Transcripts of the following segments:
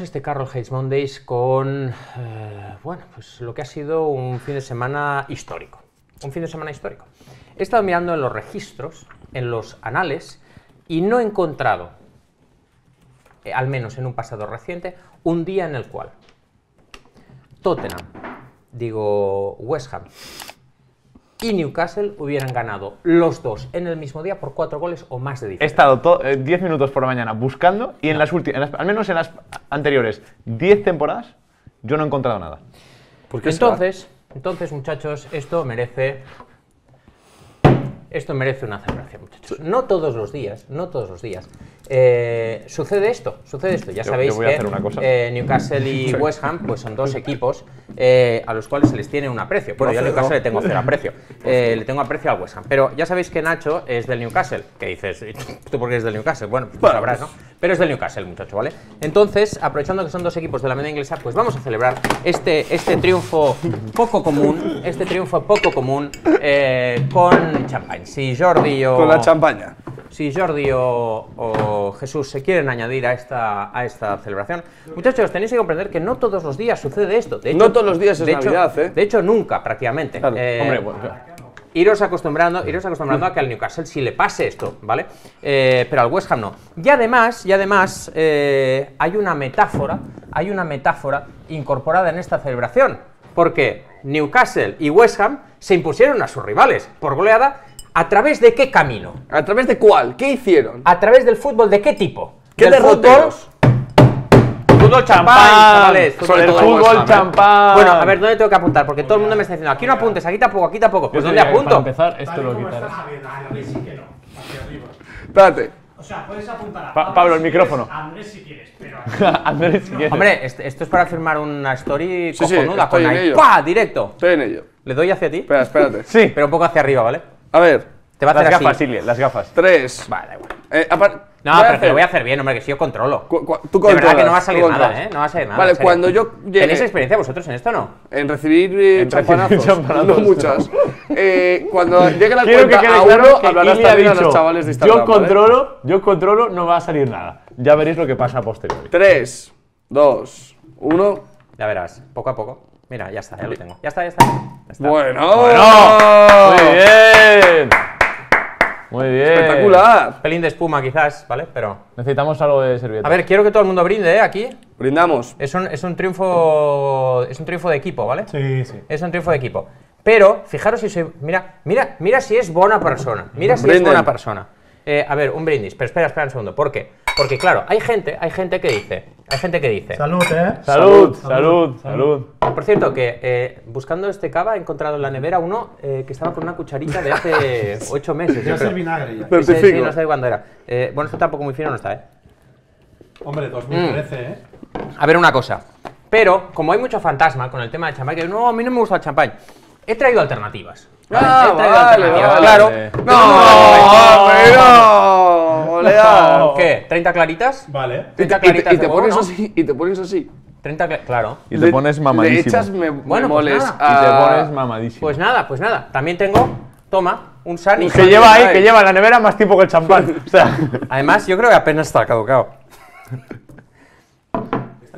este Carroll Hayes Mondays con eh, bueno, pues lo que ha sido un fin de semana histórico. Un fin de semana histórico. He estado mirando en los registros, en los anales, y no he encontrado, eh, al menos en un pasado reciente, un día en el cual Tottenham, digo West Ham, y Newcastle hubieran ganado los dos en el mismo día por cuatro goles o más de 10. He estado 10 eh, minutos por la mañana buscando y en las últimas, al menos en las anteriores 10 temporadas, yo no he encontrado nada. entonces, entonces, muchachos, esto merece esto merece una celebración, muchachos. No todos los días, no todos los días eh, sucede esto, sucede esto. Ya sabéis que eh, Newcastle y West Ham pues son dos equipos eh, a los cuales se les tiene un aprecio. Bueno, yo a Newcastle le tengo cero aprecio. le tengo aprecio al West Ham. Pero ya sabéis que Nacho es del Newcastle. Que dices, ¿tú por qué eres del Newcastle? Bueno, pues sabrás, ¿no? Pero es del Newcastle, muchacho, ¿vale? Entonces, aprovechando que son dos equipos de la media inglesa, pues vamos a celebrar este, este triunfo poco común, este triunfo poco común con champagne Sí, Jordi Con la champaña si Jordi o, Jesús se quieren añadir a esta, a esta celebración. Muchachos, tenéis que comprender que no todos los días sucede esto. no todos los días es de Navidad, ¿eh? De hecho, nunca, prácticamente. Eh, hombre, Iros acostumbrando, iros acostumbrando a que al Newcastle si le pase esto, ¿vale? Eh, pero al West Ham no. Y además, y además hay una metáfora, hay una metáfora incorporada en esta celebración, porque Newcastle y West Ham se impusieron a sus rivales por goleada ¿A través de qué camino? ¿A través de cuál? ¿Qué hicieron? ¿A través del fútbol de qué tipo? ¿Qué del Fútbol, fútbol champán, fútbol champán. Bueno, a ver, ¿dónde tengo que apuntar? Porque todo el mundo me está diciendo, aquí no apuntes, aquí tampoco, aquí tampoco. Pues ¿dónde apunto? Para empezar, esto lo arriba. Espérate. O sea, puedes apuntar a Pablo, el micrófono. Andrés si quieres, pero. Andrés si quieres. Hombre, esto es para firmar una story cojonuda sí, con ¡Pah! Directo. Estoy en ello. ¿Le doy hacia ti? Espera, espérate. sí. Pero un poco hacia arriba, ¿vale? A ver. Te va a hacer las gafas, Silvia, las gafas. Tres. Vale, da igual. Eh, no, pero te lo voy a hacer bien, hombre, que si yo controlo. Tú tú de verdad que no va a salir nada, ¿eh? No va a salir nada. Vale, cuando yo llegue- ¿Tenéis experiencia vosotros en esto o no? En recibir eh, En champanazos. No muchas. Eh, cuando llegue la Quiero a uno, que hablarás a los chavales de Instagram. yo controlo, yo controlo, no va a salir nada. Ya veréis lo que pasa posteriormente. Tres, dos, uno. Ya verás, poco a poco. Mira, ya está, ya lo tengo. Ya está, ya está. Bueno, bueno. Muy bien. Muy bien. Espectacular. Pelín de espuma quizás, ¿vale? Pero... Necesitamos algo de servilleta. A ver, quiero que todo el mundo brinde, ¿eh? Aquí. Brindamos. Es un, es un triunfo... Es un triunfo de equipo, ¿vale? Sí, sí. Es un triunfo de equipo. Pero, fijaros si Mira, mira, mira si es buena persona. Mira si es buena persona. Eh, a ver, un brindis. Pero espera, espera un segundo. ¿Por qué? Porque, claro, hay gente, hay gente que dice... Hay gente que dice... Salud, ¿eh? Salud, salud, salud. Por cierto, que buscando este cava he encontrado en la nevera uno que estaba con una cucharita de hace ocho meses. Ya es el vinagre ya. Sí, sí, no sé cuándo era. bueno, esto tampoco muy fino no está, ¿eh? Hombre, 2013, ¿eh? A ver una cosa. Pero, como hay mucho fantasma con el tema del champán, que no, a mí no me gusta el champán, he traído alternativas. he traído alternativas, claro. No, no, no, no. ¿Qué? ¿30 claritas? Vale. 30 claritas. Y, te, pones así, y te pones así. 30 claro. Y te pones mamadísimo. echas pues moles Y te pones mamadísimo. Pues nada, pues nada. También tengo, toma, un Sunny. Que lleva ahí, que lleva en la nevera más tiempo que el champán. o sea. Además, yo creo que apenas está caducado.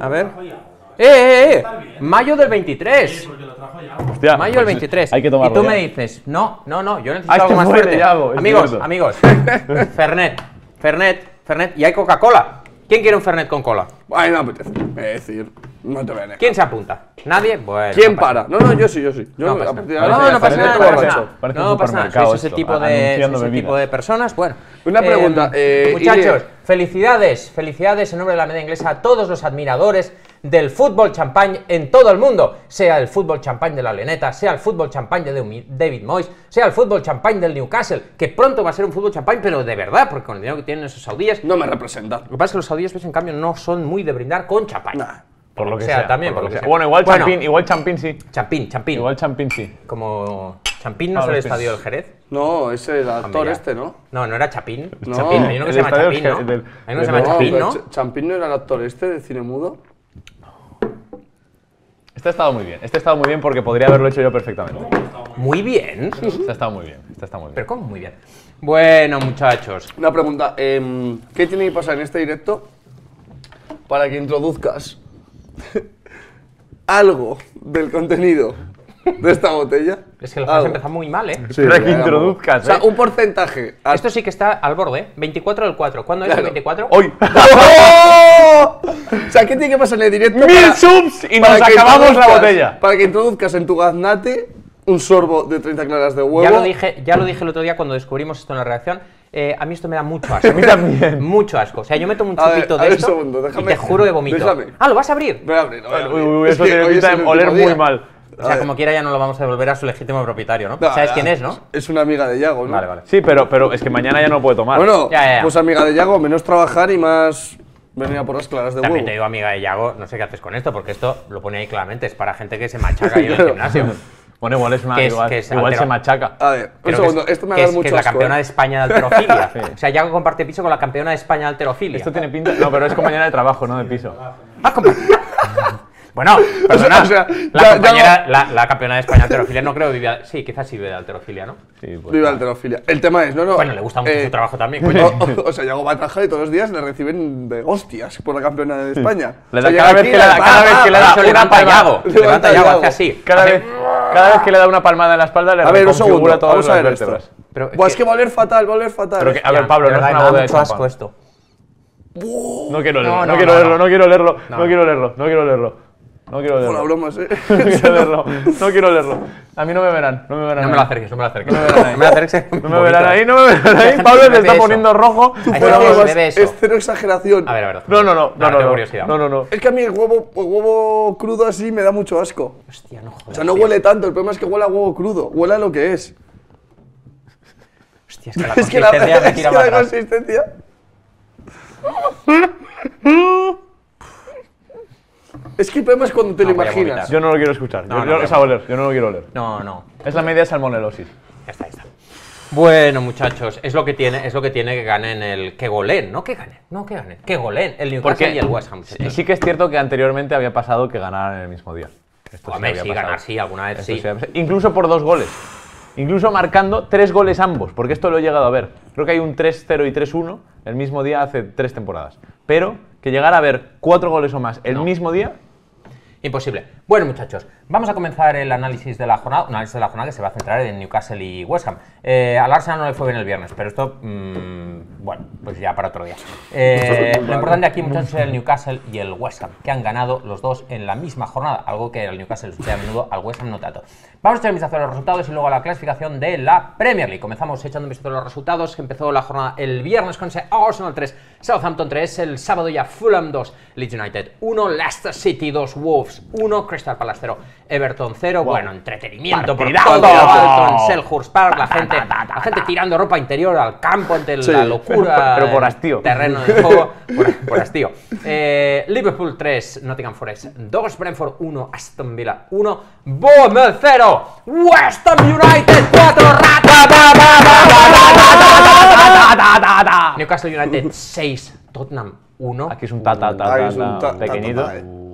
A ver. ¡Eh, eh, eh! Mayo del 23. Hostia, Mayo del 23. Pues hay que tomarlo. Y tú me dices, no, no, no, yo necesito ah, este algo más fuerte. Este amigos, amigos. Fernet. Fernet, Fernet, y hay Coca-Cola. ¿Quién quiere un Fernet con cola? Ay, no apetece. Pues, es decir, no te voy a ¿Quién se apunta? ¿Nadie? Bueno. ¿Quién para? No, no, yo sí, yo sí. Yo no, pasa nada. No, pasa nada. No, ese, tipo, de, ese tipo de personas. Bueno. Una pregunta. Eh, eh muchachos, felicidades, felicidades en nombre de la media inglesa a todos los admiradores del fútbol champagne en todo el mundo, sea el fútbol champagne de la Leneta, sea el fútbol champagne de David Moyes, sea el fútbol champagne del Newcastle, que pronto va a ser un fútbol champagne, pero de verdad, porque con el dinero que tienen esos saudíes... No me representan Lo que pasa es que los saudíes, pues, en cambio, no son muy de brindar con champagne, Por lo que sea, también. Bueno, igual, champín, igual champín sí. Champín, champín. Igual champín sí. Como... ¿Champín no ah, es el estadio del Jerez? No, es el ah, actor este, ¿no? No, no era Chapín. No, hay uno se Champín no era el actor este de cine mudo. Este ha estado muy bien. Este ha estado muy bien porque podría haberlo hecho yo perfectamente. Muy bien. Este ha estado muy bien. Está muy bien. Pero ¿cómo? Muy bien. Bueno, muchachos. Una pregunta. Em, ¿Qué tiene que pasar en este directo para que introduzcas algo del contenido de esta botella es que los has empezado muy mal, ¿eh? Sí, Para que introduzcas. O sea, ¿eh? un porcentaje. Esto sí que está al borde, ¿eh? 24 del 4. ¿Cuándo es el 24? ¡Hoy! ¡Oh! o sea, ¿qué tiene que pasar en el directo? ¡Mil subs! Y nos acabamos la botella. Para que introduzcas en tu gaznate un sorbo de 30 claras de huevo. Ya lo dije, ya lo dije el otro día cuando descubrimos esto en la reacción. Eh, a mí esto me da mucho asco. a mí también. Mucho asco. O sea, yo meto un chupito de esto segundo, déjame, y te juro que vomito. Déjame. Ah, ¿lo vas a abrir? Voy a abrir, voy a abrir. eso tiene pinta de oler muy mal. O sea, como quiera ya no lo vamos a devolver a su legítimo propietario, ¿no? no sabes quién es, no? Es una amiga de Yago, ¿no? Vale, vale. Sí, pero, pero es que mañana ya no puede tomar. Bueno, pues amiga de Yago, menos trabajar y más venir a por las claras de También te digo, amiga de Yago, no sé qué haces con esto, porque esto lo pone ahí claramente, es para gente que se machaca ahí en el gimnasio. Bueno, igual es una. igual, igual se machaca. A ver, un segundo, esto me ha dado es, que es la campeona ¿eh? de España de alterofilia. O sea, Yago comparte piso con la campeona de España de alterofilia. Esto tiene pinta. No, pero es compañera de trabajo, no de piso. ah, compañera. Bueno, perdona, la, compañera, la, la, campeona de España de alterofilia no creo Sí, quizás sí vive de alterofilia, ¿no? Sí, pues, vive de alterofilia. El tema es, no, no... Bueno, le gusta mucho eh, su trabajo también, coño. O, sea, yo hago Bataja y todos los días le reciben de hostias por la campeona de España. Le cada, vez que, da, cada vez que le da, un Yago. hace así. Cada vez... Cada vez que le da una palmada en la espalda le a ver, un segundo, todas las a vértebras. es, que, va a oler fatal, va a oler fatal. Pero a ver, Pablo, no es una boda de asco esto. No no, no, no, quiero leerlo, no quiero leerlo, no quiero leerlo, no quiero leerlo. No quiero leerlo. Por bromas, ¿eh? no, quiero leerlo. no A mí no me verán. No me verán. No me lo acerques, no me lo acerques. No me verán me, acerques no me verán ahí, no me verán ahí. Pablo se está poniendo rojo. es, es cero exageración. A ver, a ver. No, no, no. No, no, no. no, Es que a mí el huevo, huevo crudo así me da mucho asco. Hostia, no jodas. O sea, no huele tanto. El problema es que huele a huevo crudo. Huele a lo que es. Hostia, es que la consistencia es que la, es que la consistencia. Es que el problema es cuando te lo imaginas. Yo no lo quiero escuchar. No, yo, no, no. es a oler, yo no lo quiero oler. No, no. Es la media salmonelosis. Ya está, ya está. Bueno, muchachos, es lo que tiene, es lo que tiene que ganen el que golen, no que ganen, no que ganen, que golen el Newcastle y el West Ham. sí, que es cierto que anteriormente había pasado que ganaran el mismo día. Esto sí sí, ganar sí, alguna vez sí. Incluso por dos goles. Incluso marcando tres goles ambos, porque esto lo he llegado a ver. Creo que hay un 3-0 y 3-1 el mismo día hace tres temporadas. Pero que llegar a ver cuatro goles o más el mismo día? Imposible. Bueno, muchachos, vamos a comenzar el análisis de la jornada, un análisis de la jornada que se va a centrar en Newcastle y West Ham. Eh, al Arsenal no le fue bien el viernes, pero esto, mm, bueno, pues ya para otro día. Eh, lo importante aquí, muchachos, es el Newcastle y el West Ham, que han ganado los dos en la misma jornada, algo que el Newcastle sucede a menudo, al West Ham no tanto. Vamos a echar un vistazo a los resultados y luego a la clasificación de la Premier League. Comenzamos echando un vistazo a los resultados, que empezó la jornada el viernes con ese Arsenal 3, Southampton 3, el sábado ya Fulham 2, Leeds United 1, Leicester City 2, Wolves 1, Crystal Palace 0, Everton 0. Bueno, entretenimiento por todo Selhurst Park. La gente, tirando ropa interior al campo ante la locura. Pero, Terreno de juego. por, hastío. Liverpool 3, Nottingham Forest 2, Brentford 1, Aston Villa 1, Bournemouth 0, West Ham United 4, Newcastle United 6, Tottenham 1. Aquí es un ta, ta, ta, pequeñito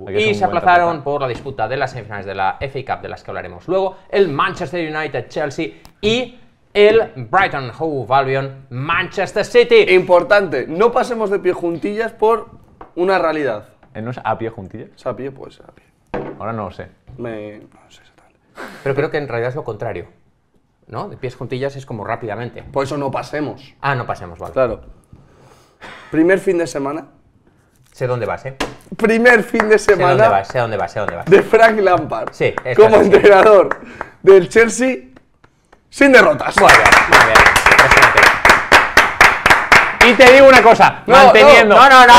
y se aplazaron por la disputa de las semifinales de la FA Cup, de las que hablaremos luego, el Manchester United, Chelsea y el Brighton Hove Albion, Manchester City. Importante, no pasemos de pie juntillas por una realidad. ¿Eh, ¿No es a pie juntillas? a pie, pues a pie. Ahora no lo sé. No sé Pero creo que en realidad es lo contrario. ¿No? De pies juntillas es como rápidamente. Por eso no pasemos. Ah, no pasemos, vale. Claro. Primer fin de semana Sé dónde vas, ¿eh? Primer fin de semana. dónde dónde De Frank Lampard. Como entrenador del Chelsea sin derrotas. muy bien. Y te digo una cosa, manteniendo. no, no, no,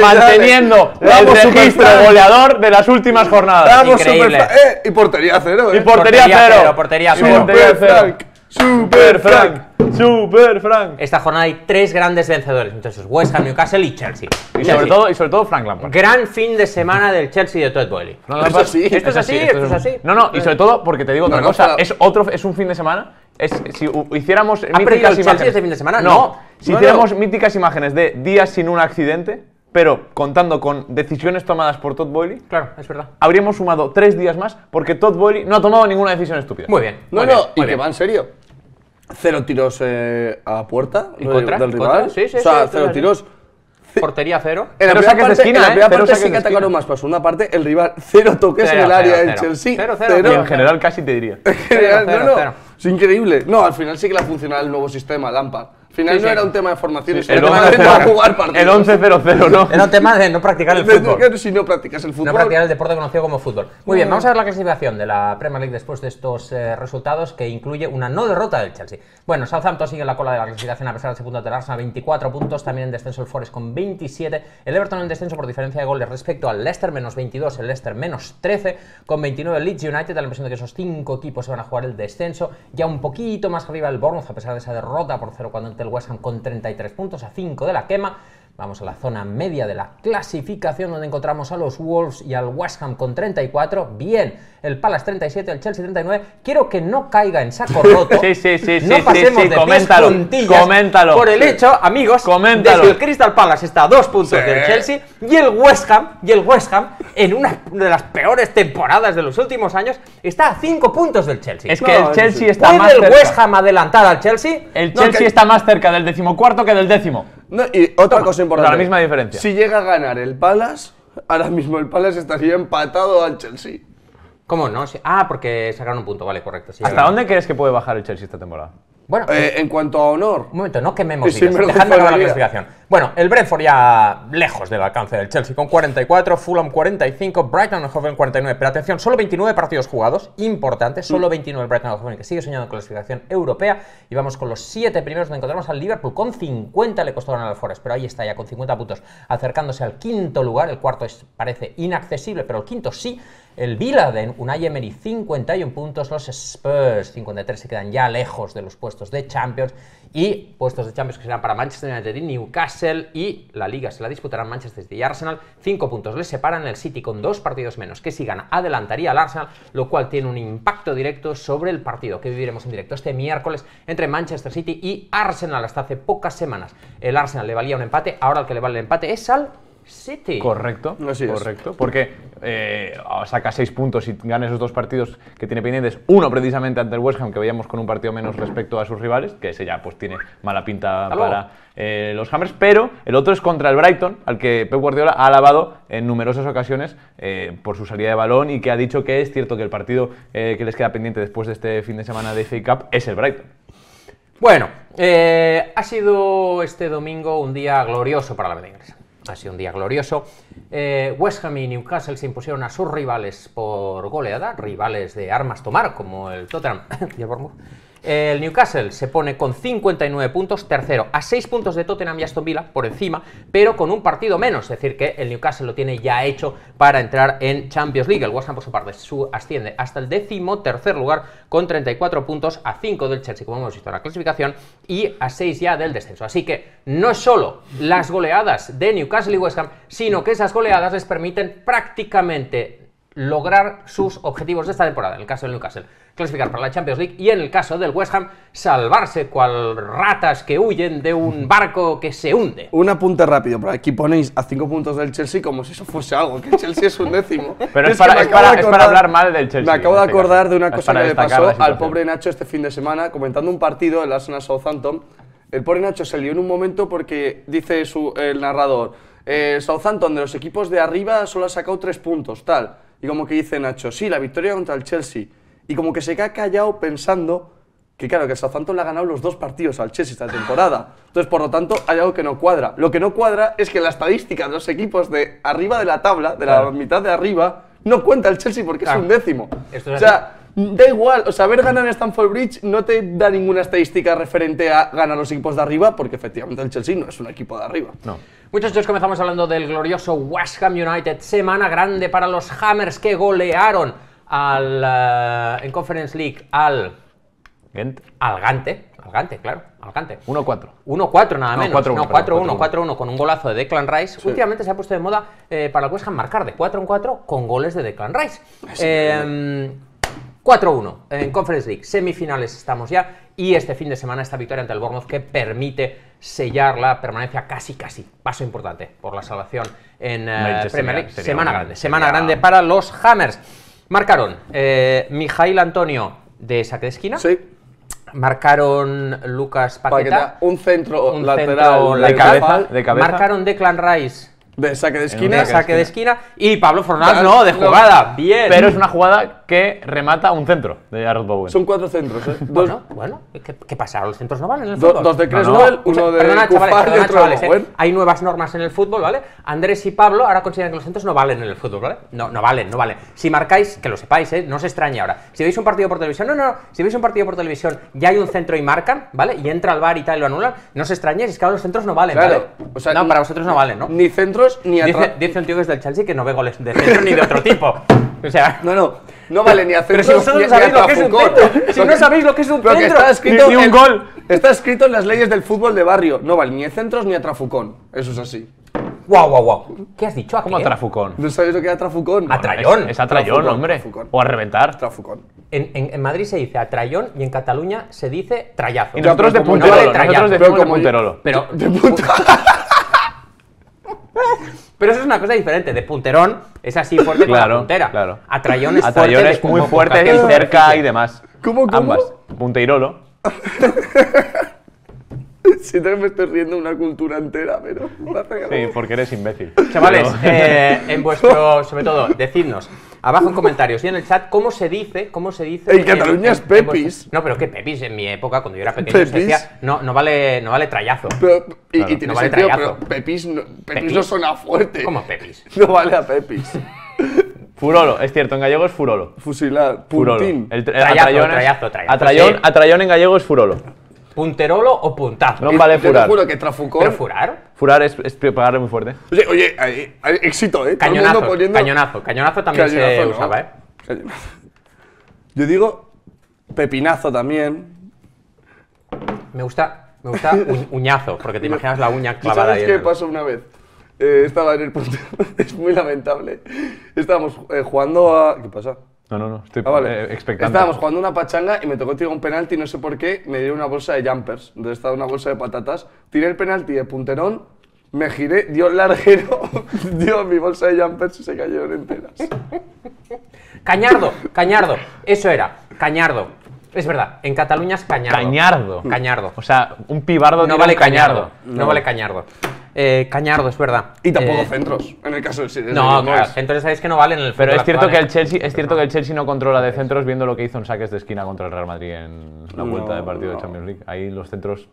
manteniendo el registro goleador de las últimas jornadas. Increíble. Eh, y portería cero, Y eh. portería, cero, portería cero. Super Frank. Super Frank. Esta jornada hay tres grandes vencedores, entonces West Ham, Newcastle y Chelsea. Y, Sobre, todo, y sobre todo Frank Lampard. Gran fin de semana del Chelsea de Todd Boyle. Esto es así. Esto es así, No, no, y sobre todo porque te digo otra cosa, es otro es un fin de semana es, si hiciéramos míticas imágenes este fin de semana? No, si hiciéramos míticas imágenes de días sin un accidente, pero contando con decisiones tomadas por Todd Boyle, claro, es verdad. Habríamos sumado tres días más porque Todd Boyle no ha tomado ninguna decisión estúpida. Muy bien. No, no, y que va en serio. Cero tiros eh, a puerta del rival. o sea, cero tiros. Portería cero. En la, primera, parte, esquina, en ¿eh? sí que atacaron más, pero segunda parte el rival cero toques en el área del Chelsea. Cero, cero, Y en general casi te diría. no, no. Es increíble. No, al final sí que le ha funcionado el nuevo sistema, Lampard final no era un tema de formación, El 11-0-0, ¿no? Era un tema de no practicar el fútbol. si no practicas el fútbol. No practicar el deporte conocido como fútbol. Muy bien, mm. vamos a ver la clasificación de la Premier League después de estos eh, resultados, que incluye una no derrota del Chelsea. Bueno, Southampton sigue en la cola de la clasificación a pesar de ese punto del Arsenal, 24 puntos, también en descenso el Forest con 27, el Everton en descenso por diferencia de goles respecto al Leicester, menos 22, el Leicester menos 13, con 29 el Leeds United, da la impresión de que esos cinco equipos se van a jugar el descenso, ya un poquito más arriba el Bournemouth, a pesar de esa derrota por 0 cuando el West Ham con 33 puntos a 5 de la quema. Vamos a la zona media de la clasificación donde encontramos a los Wolves y al West Ham con 34. Bien, el Palace 37, el Chelsea 39. Quiero que no caiga en saco roto. sí, sí, sí, no pasemos de coméntalo, coméntalo. Por el hecho, amigos, coméntalo. que el Crystal Palace está a dos puntos del Chelsea y el West Ham, y el West Ham en una de las peores temporadas de los últimos años está a cinco puntos del Chelsea. Es que el Chelsea está más el West Ham adelantar al Chelsea? El Chelsea está más cerca del decimocuarto que del décimo y otra cosa importante. La misma diferencia. Si llega a ganar el Palace, ahora mismo el Palace estaría empatado al Chelsea. ¿Cómo no? Ah, porque sacaron un punto, vale, correcto. ¿Hasta dónde crees que puede bajar el Chelsea esta temporada? Bueno, eh, eh, en cuanto a honor. Un momento, no quememos. me Dejadme la clasificación. Bueno, el Brentford ya lejos del alcance del Chelsea con 44, Fulham 45, Brighton Hoven 49. Pero atención, solo 29 partidos jugados, importante, solo 29 mm. el Brighton Hoven que sigue soñando con clasificación europea. Y vamos con los siete primeros donde encontramos al Liverpool con 50, le costó ganar al Forest, pero ahí está ya con 50 puntos, acercándose al quinto lugar. El cuarto parece inaccesible, pero el quinto sí. El Villa de Unai 51 puntos, los Spurs 53 se quedan ya lejos de los puestos de Champions y puestos de Champions que serán para Manchester United y Newcastle y la liga se la disputarán Manchester City y Arsenal. 5 puntos le separan el City con dos partidos menos que si gana adelantaría al Arsenal, lo cual tiene un impacto directo sobre el partido que viviremos en directo este miércoles entre Manchester City y Arsenal hasta hace pocas semanas. El Arsenal le valía un empate, ahora el que le vale el empate es al City. Correcto, Así correcto. Porque eh, oh, saca seis puntos y gana esos dos partidos que tiene pendientes. Uno precisamente ante el West Ham, que veíamos con un partido menos respecto a sus rivales, que ese ya pues tiene mala pinta para eh, los Hammers. Pero el otro es contra el Brighton, al que Pep Guardiola ha alabado en numerosas ocasiones eh, por su salida de balón y que ha dicho que es cierto que el partido que les queda pendiente después de este fin de semana de FA Cup es el Brighton. Bueno, ha sido este domingo un día glorioso para la media inglesa ha sido un día glorioso. Eh, West Ham y Newcastle se impusieron a sus rivales por goleada, rivales de armas tomar como el Tottenham y el Bournemouth. El Newcastle se pone con 59 puntos, tercero, a 6 puntos de Tottenham y Aston Villa por encima, pero con un partido menos, es decir, que el Newcastle lo tiene ya hecho para entrar en Champions League. El West Ham, por su parte, asciende hasta el décimo tercer lugar con 34 puntos, a 5 del Chelsea, como hemos visto en la clasificación, y a 6 ya del descenso. Así que no es solo las goleadas de Newcastle y West Ham, sino que esas goleadas les permiten prácticamente lograr sus objetivos de esta temporada, en el caso del Newcastle clasificar para la Champions League y en el caso del West Ham salvarse cual ratas que huyen de un barco que se hunde. Un apunte rápido, pero aquí ponéis a 5 puntos del Chelsea como si eso fuese algo, que el Chelsea es un décimo. Pero es, para, hablar mal del Chelsea. Me acabo de este acordar de una cosa que le pasó al pobre Nacho este fin de semana comentando un partido, en la zona Southampton. El pobre Nacho se lió en un momento porque dice su, el narrador, eh, Southampton de los equipos de arriba solo ha sacado 3 puntos, tal. Y como que dice Nacho, sí, la victoria contra el Chelsea y como que se queda callado pensando que claro, que el Southampton le ha ganado los dos partidos al Chelsea esta temporada. Entonces, por lo tanto, hay algo que no cuadra. Lo que no cuadra es que la estadística de los equipos de arriba de la tabla, de la mitad de arriba, no cuenta el Chelsea porque es un décimo. o sea, da igual, o sea, haber ganado en Stamford Bridge no te da ninguna estadística referente a ganar los equipos de arriba, porque efectivamente el Chelsea no es un equipo de arriba. No. Muchachos, comenzamos hablando del glorioso West Ham United. Semana grande para los Hammers que golearon al, eh, en Conference League al... Al Gante, claro, 1-4. 1-4 nada menos. 4-1, 4-1 con un golazo de Declan Rice. Últimamente se ha puesto de moda eh, para el West Ham marcar de 4 4 con goles de Declan Rice. 4-1 em, en Conference League, semifinales estamos ya y este fin de semana esta victoria ante el Bournemouth que permite sellar la permanencia casi casi, paso importante por la salvación en eh, Premier League. semana grande, semana grande para los Hammers. Marcaron eh, Mijail Antonio de saque de esquina. Sí. Marcaron Lucas Paqueta. un centro un lateral centro cabeza, de cabeza. Marcaron Declan Rice de saque de esquina. saque de esquina. Y Pablo Fornals, no, de jugada. Bien. Pero es una jugada que remata un centro de Harold Bowen. Son cuatro centros, ¿eh? Bueno, bueno, ¿qué, pasa? ¿Los centros no valen en el fútbol? dos de Creswell, uno de Perdona, Hay nuevas normas en el fútbol, ¿vale? Andrés y Pablo ahora consideran que los centros no valen en el fútbol, ¿vale? No, no valen, no valen. Si marcáis, que lo sepáis, ¿eh? No se extraña ahora. Si veis un partido por televisión, no, no, no. Si veis un partido por televisión, ya hay un centro y marcan, ¿vale? Y entra al bar y tal y lo anulan, no se extrañéis, es que ahora los centros no valen, ¿vale? O sea, no, para vosotros no valen, ¿no? Ni centro ni a dice, dice un tío que es del Chelsea que no ve goles de centro ni de otro tipo. O sea, no, no, no vale ni a centros Pero si no sabéis lo que es un centro, si no sabéis lo que es un centro, ni, un gol. Está escrito en las leyes del fútbol de barrio, no vale ni a centros ni a trafucón. Eso es así. Guau, guau, guau. ¿Qué has dicho? ¿A ¿Cómo a trafucón? ¿No sabéis lo que a trafucón? A trayón. Es, a trayón, hombre. O a reventar. Trafucón. En, en, Madrid se dice a trayón y en Cataluña se dice trayazo. Y nosotros de punterolo. No vale de punterolo. Pero, de punterolo Pero eso es una cosa diferente. De punterón es así fuerte como la puntera. Atrayón es muy fuerte y cerca y demás. ¿Cómo, que? Ambas. Punteirolo. Siento que me estoy riendo una cultura entera, pero... Sí, porque eres imbécil. Chavales, eh, en vuestro, sobre todo, decidnos, Abajo en comentarios y en el chat, ¿cómo se dice? ¿Cómo se dice? En, Cataluña es Pepis. no, pero ¿qué Pepis? En mi época, cuando yo era pequeño, decía, no, no vale, no vale trayazo. y, tiene no vale pero Pepis no, suena fuerte. ¿Cómo Pepis? No vale a Pepis. Furolo, es cierto, en gallego es furolo. Fusilar, puntín. Furolo. El, el, atrayón, atrayón, en gallego es furolo. ¿Punterolo o puntazo? No vale furar. Te juro que trafucó. ¿Pero furar? Furar es, es pegarle muy fuerte. Oye, oye, éxito, ¿eh? Cañonazo, cañonazo, cañonazo también se usaba, ¿eh? Yo digo pepinazo también. Me gusta, me gusta uñazo, porque te imaginas la uña clavada ahí. ¿Sabes qué pasó una vez? Eh, estaba en el puntero. es muy lamentable. Estábamos eh, jugando a... ¿Qué pasa? No, no, no, estoy ah, eh, Estábamos jugando una pachanga y me tocó tirar un penalti, no sé por qué, me dio una bolsa de jumpers, donde estaba una bolsa de patatas, tiré el penalti de punterón, me giré, dio el larguero, dio mi bolsa de jumpers y se cayeron enteras. Cañardo, Cañardo, eso era, Cañardo. Es verdad, en Cataluña es Cañardo. Cañardo. Cañardo. O sea, un pibardo no vale cañardo. no vale Cañardo eh, Cañardo, es verdad. Y tampoco eh, centros, en el caso del City. No, claro, entonces sabéis que no valen Pero es cierto, que el ¿eh? Chelsea, es cierto que el Chelsea no controla de centros viendo lo que hizo en saques de esquina contra el Real Madrid en la vuelta de partido de Champions League. Ahí los centros,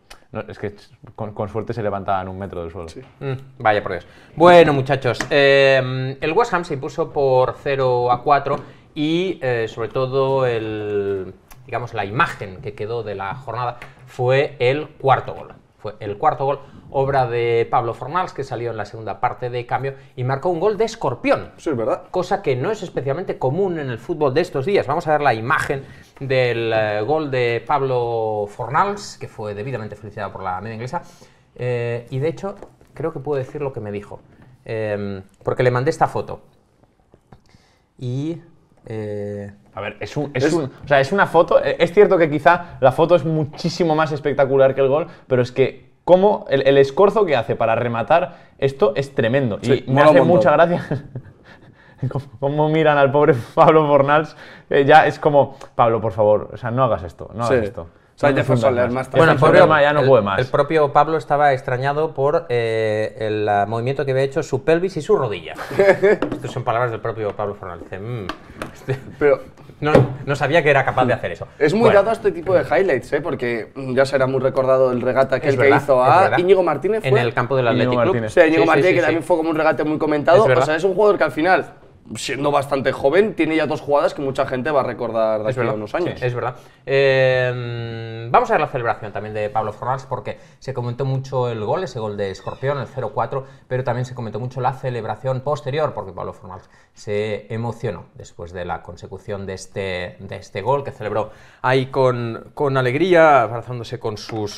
es que con, suerte se levantaban un metro del suelo. Mm, vaya por Dios. Bueno, muchachos, em, el West Ham se impuso por 0 a 4 y eh, sobre todo el digamos, la imagen que quedó de la jornada fue el cuarto gol. Fue el cuarto gol obra de Pablo Fornals, que salió en la segunda parte de cambio y marcó un gol de escorpión. Sí, es verdad. Cosa que no es especialmente común en el fútbol de estos días. Vamos a ver la imagen del eh, gol de Pablo Fornals, que fue debidamente felicitado por la media inglesa. Eh, y de hecho, creo que puedo decir lo que me dijo, em, porque le mandé esta foto. Y eh, a ver, es, es una foto. Es cierto que quizá la foto es muchísimo más espectacular que el gol, pero es que cómo el, escorzo que hace para rematar esto es tremendo. y me hace mucha gracia cómo miran al pobre Pablo Fornals. ya es como, Pablo, por favor, o sea, no hagas esto, no hagas esto. más. Bueno, el, propio, ya no el propio Pablo estaba extrañado por eh, el movimiento que había hecho su pelvis y su rodilla. Estas son palabras del propio Pablo Fornals mm, este Pero no, no sabía que era capaz de hacer eso. Es muy dado a este tipo de highlights, ¿eh? porque mm, ya será muy recordado el regate que, hizo a Íñigo Martínez. En el campo del Atlético Club. O Íñigo Martínez, que también fue como un regate muy comentado. O sea, es un jugador que al final siendo bastante joven, tiene ya dos jugadas que mucha gente va a recordar de unos años. es verdad. Em, vamos a ver la celebración también de Pablo Fornals, porque se comentó mucho el gol, ese gol de Escorpión, el 0-4, pero también se comentó mucho la celebración posterior, porque Pablo Fornals se emocionó después de la consecución de este, de este gol, que celebró ahí con, alegría, abrazándose con sus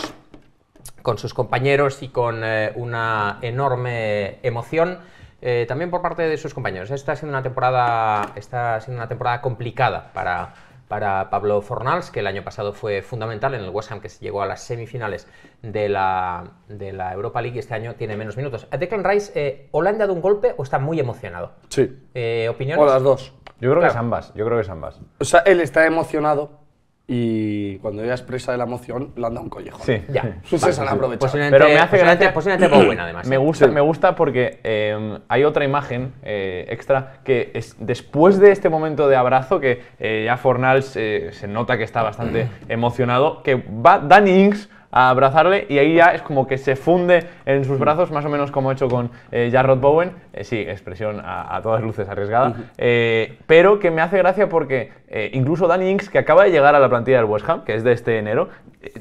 con sus compañeros y con eh, una enorme emoción. Eh, también por parte de sus compañeros. Esta ha una temporada, está siendo una temporada complicada para, para Pablo Fornals, que el año pasado fue fundamental en el West Ham, que llegó a las semifinales de la, de la Europa League y este año tiene menos minutos. A Declan Rice, eh, ¿o le han dado un golpe o está muy emocionado? Sí. Eh, ¿Opiniones? O las dos. Yo creo que es ambas. Yo creo que es ambas. O sea, él está emocionado y cuando ella expresa presa de la emoción, le han dado un collejo. Sí. Ya. Sí. Se pues han aprovechado. Pues Pero me hace pues gracia. además. Me ¿eh? gusta, me gusta porque eh, hay otra imagen eh, extra que es después de este momento de abrazo, que ya Fornals se nota que está bastante emocionado, que va Danny Inks a abrazarle y ahí ya es como que se funde en sus brazos, más o menos como he hecho con eh, Jarrod Bowen, eh, sí, expresión a, todas luces arriesgada, eh, pero que me hace gracia porque incluso Danny Inks, que acaba de llegar a la plantilla del West Ham, que es de este enero,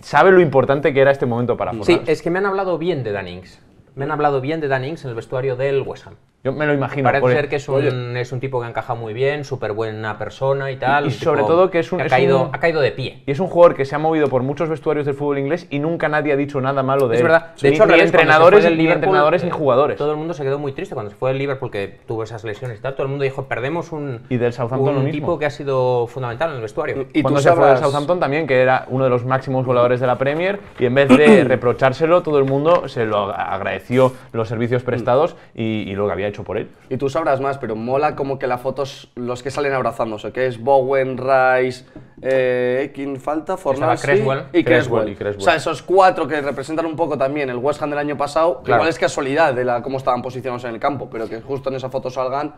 sabe lo importante que era este momento para Fornals. Sí, es que me han hablado bien de Danny Inks, me han hablado bien de Dan Inks en el vestuario del West Ham. Yo me lo imagino. Parece ser e- que es un, es un tipo que encaja muy bien, súper buena persona y tal. Y, sobre todo que es un. ha, caído, ha caído de pie. Y es un jugador que se ha movido por muchos vestuarios del fútbol inglés y nunca nadie ha dicho nada malo de él. Es verdad. De ni, hecho, ni, entrenadores, ni eh, jugadores. Todo el mundo se quedó muy triste cuando se fue del Liverpool, que tuvo esas lesiones y tal. Todo el mundo dijo, perdemos un. Y del Southampton un tipo que ha sido fundamental en el vestuario. Y, cuando se fue del Southampton también, que era uno de los máximos Voladores de la Premier, y en vez de reprochárselo, todo el mundo se lo agradeció los servicios prestados y, y lo que había hecho por ellos. Y tú sabrás más, pero mola como que las fotos, los que salen abrazándose, que es Bowen, Rice, eh, ¿quién falta? Fornal, Y, Creswell. O sea, esos cuatro que representan un poco también el West Ham del año pasado, claro. igual es casualidad de la, cómo estaban posicionados en el campo, pero que justo en esa foto salgan,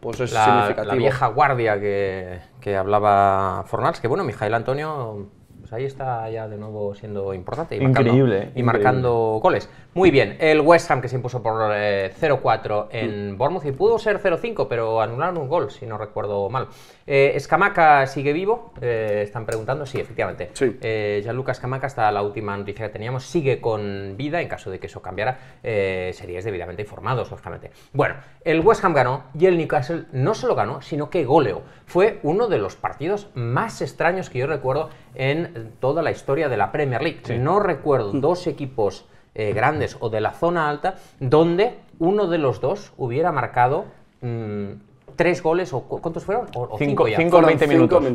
pues es significativo. La vieja guardia que, que hablaba Fornals, que bueno, Mijael Antonio pues ahí está ya de nuevo siendo importante y, marcando, increíble, y marcando goles. Muy bien, el West Ham que se impuso por 0-4 eh, en mm. Bournemouth y pudo ser 0-5, pero anularon un gol, si no recuerdo mal. Eh, ¿Escamaca sigue vivo? Eh, están preguntando. Sí, efectivamente. Sí. Eh, Gianluca Escamaca, hasta la última noticia que teníamos, sigue con vida. En caso de que eso cambiara, eh, seríais debidamente informados, lógicamente. Bueno, el West Ham ganó y el Newcastle no solo ganó, sino que goleó. Fue uno de los partidos más extraños que yo recuerdo en toda la historia de la Premier League. No recuerdo mm. dos equipos eh, grandes o de la zona alta donde uno de los dos hubiera marcado mm, tres goles, o ¿cuántos fueron? O, o cinco, 20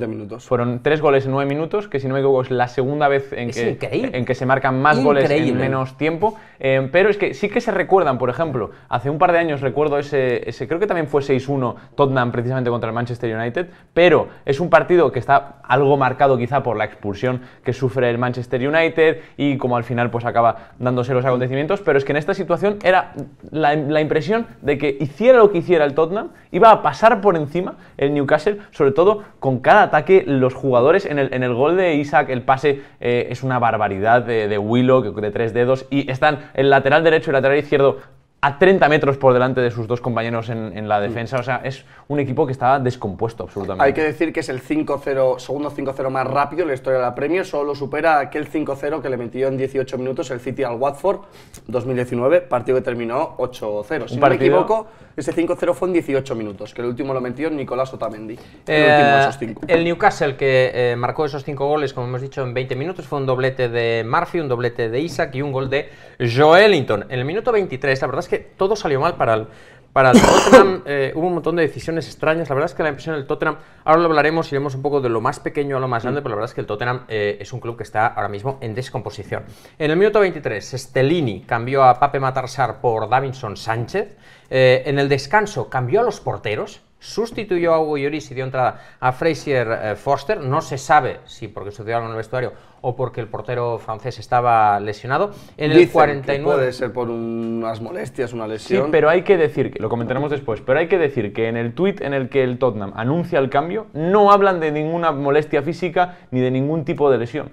minutos. Fueron tres goles en nueve minutos, que si no me equivoco es la segunda vez en, que, en que se marcan más goles en menos tiempo. Eh, pero es que sí que se recuerdan, por ejemplo, hace un par de años recuerdo ese, creo que también fue 6-1 Tottenham precisamente contra el Manchester United, pero es un partido que está algo marcado quizá por la expulsión que sufre el Manchester United y como al final pues acaba dándose los acontecimientos, pero es que en esta situación era la, impresión de que hiciera lo que hiciera el Tottenham, iba a pasar por encima el Newcastle, sobre todo con cada ataque, los jugadores en el, en el gol de Isaac, el pase eh, es una barbaridad de, de Willow, de tres dedos, y están el lateral derecho y el lateral izquierdo a 30 metros por delante de sus dos compañeros en, la mm. defensa. O sea, es un equipo que estaba descompuesto absolutamente. Hay que decir que es el 5-0, segundo 5-0 más rápido en la historia de la Premier. Solo supera aquel 5-0 que le metió en 18 minutos el City al Watford 2019, partido que terminó 8-0. Si no me equivoco, ese 5-0 fue en 18 minutos, que el último lo metió Nicolás Otamendi. El eh, El Newcastle que eh, marcó esos 5 goles, como hemos dicho, en 20 minutos fue un doblete de Murphy, un doblete de Isaac y un gol de Joelinton. En el minuto 23, la verdad es que todo salió mal para el, para el Tottenham eh, hubo un montón de decisiones extrañas. La verdad es que la impresión del Tottenham, ahora lo hablaremos iremos un poco de lo más pequeño a lo más grande, mm. pero la verdad es que el Tottenham eh, es un club que está ahora mismo en descomposición. En el minuto 23, Stellini cambió a Pape Matarsar por Davinson Sánchez. Eh, en el descanso cambió a los porteros sustituyó a Hugo y dio entrada a Frazier eh, Foster. No se sabe si porque sucedió algo en el vestuario o porque el portero francés estaba lesionado. En el 49 puede ser por unas molestias, una lesión. Sí, pero hay que decir que lo comentaremos después, pero hay que decir que en el tuit en el que el Tottenham anuncia el cambio no hablan de ninguna molestia física ni de ningún tipo de lesión.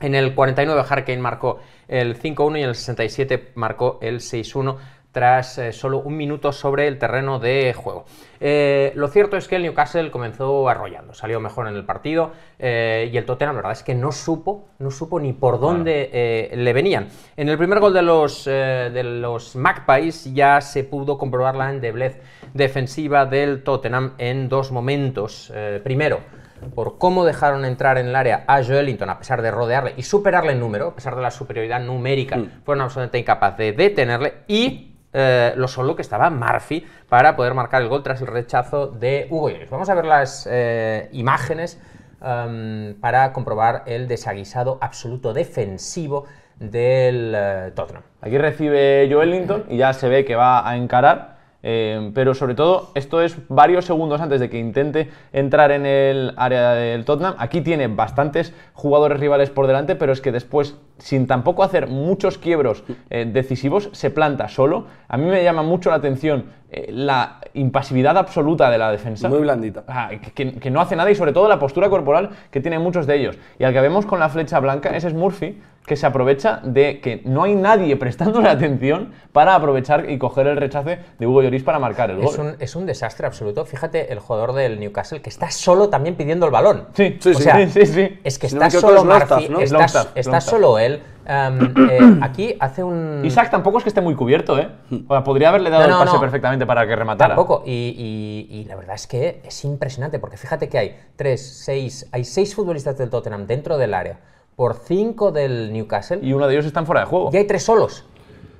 En el 49 Harkin marcó el 5-1 y en el 67 marcó el 6-1 tras eh, solo un minuto sobre el terreno de juego. Eh, lo cierto es que el Newcastle comenzó arrollando, salió mejor en el partido eh, y el Tottenham la verdad es que no supo, no supo ni por dónde le venían. En el primer gol de los, de los Magpies ya se pudo comprobar la endeblez defensiva del Tottenham en dos momentos. primero, por cómo dejaron entrar en el área a Joelinton a pesar de rodearle y superarle en número, a pesar de la superioridad numérica, mm. fueron absolutamente incapaces de detenerle y eh, lo solo que estaba Murphy para poder marcar el gol tras el rechazo de Hugo Lloris. Vamos a ver las eh, imágenes em, para comprobar el desaguisado absoluto defensivo del eh, Tottenham. Aquí recibe Joel Linton y ya se ve que va a encarar Em, pero sobre todo, esto es varios segundos antes de que intente entrar en el área del Tottenham. Aquí tiene bastantes jugadores rivales por delante, pero es que después, sin tampoco hacer muchos quiebros eh, decisivos, se planta solo. A mí me llama mucho la atención eh, la impasividad absoluta de la defensa. Muy blandita. que, no hace nada y sobre todo la postura corporal que tienen muchos de ellos. Y al que vemos con la flecha blanca, ese es Murphy, que se aprovecha de que no hay nadie prestando la atención para aprovechar y coger el rechace de Hugo Lloris para marcar el gol. Es un, desastre absoluto. Fíjate el jugador del Newcastle que está solo también pidiendo el balón. Sí, sí, sí, Es que está solo Murphy, está solo él. Eh, aquí hace un. Isaac tampoco es que esté muy cubierto, ¿eh? Hmm. O sea, podría haberle dado el pase perfectamente para que rematara. Tampoco. Y, la verdad es que es impresionante, porque fíjate que hay tres, seis, hay seis futbolistas del Tottenham dentro del área, por cinco del Newcastle. Y uno de ellos están fuera de juego. Y hay tres solos.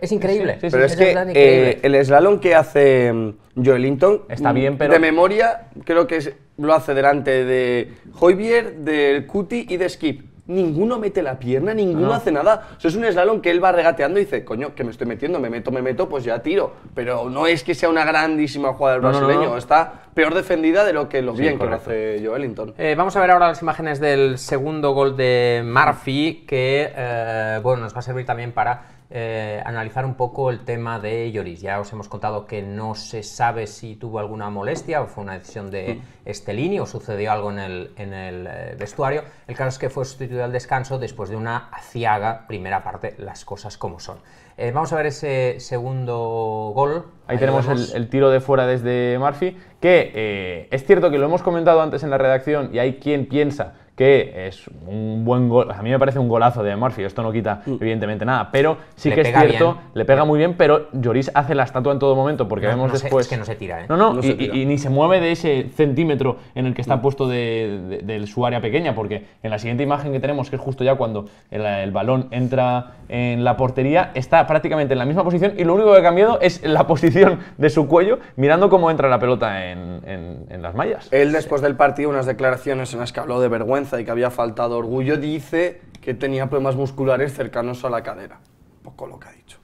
Es increíble. pero es, que eh, el slalom que hace mm, Joel Linton, está bien, mm, pero de memoria, creo que lo hace delante de Hoybier, del Cuti y de Skip ninguno mete la pierna, ninguno hace nada. eso es un slalom que él va regateando y dice, coño, que me estoy metiendo, me meto, me meto, pues ya tiro. Pero no es que sea una grandísima jugada del brasileño, está peor defendida de lo que lo bien que lo hace Joe eh, vamos a ver ahora las imágenes del segundo gol de Murphy, que eh, bueno, nos va a servir también para eh, analizar un poco el tema de Lloris. Ya os hemos contado que no se sabe si tuvo alguna molestia o fue una decisión de Estelini mm. o sucedió algo en el, eh, vestuario. El caso es que fue sustituido al descanso después de una aciaga primera parte, las cosas como son. Eh, vamos a ver ese segundo gol. Ahí, tenemos el, tiro de fuera desde Murphy, que es cierto que lo hemos comentado antes en la redacción y hay quien piensa que es un buen gol. A mí me parece un golazo de Murphy, esto no quita mm. evidentemente nada, pero sí que es cierto, le pega muy bien, pero Lloris hace la estatua en todo momento porque vemos después. es que no se tira, ¿eh? No, no, y, ni se mueve de ese centímetro en el que está mm. puesto de, su área pequeña, porque en la siguiente imagen que tenemos, que es justo ya cuando el, balón entra en la portería, está prácticamente en la misma posición y lo único que ha cambiado es la posición de su cuello mirando cómo entra la pelota en, en las mallas. Él después del partido unas declaraciones en las que habló de vergüenza y que había faltado orgullo, dice que tenía problemas musculares cercanos a la cadera. Un poco lo que ha dicho.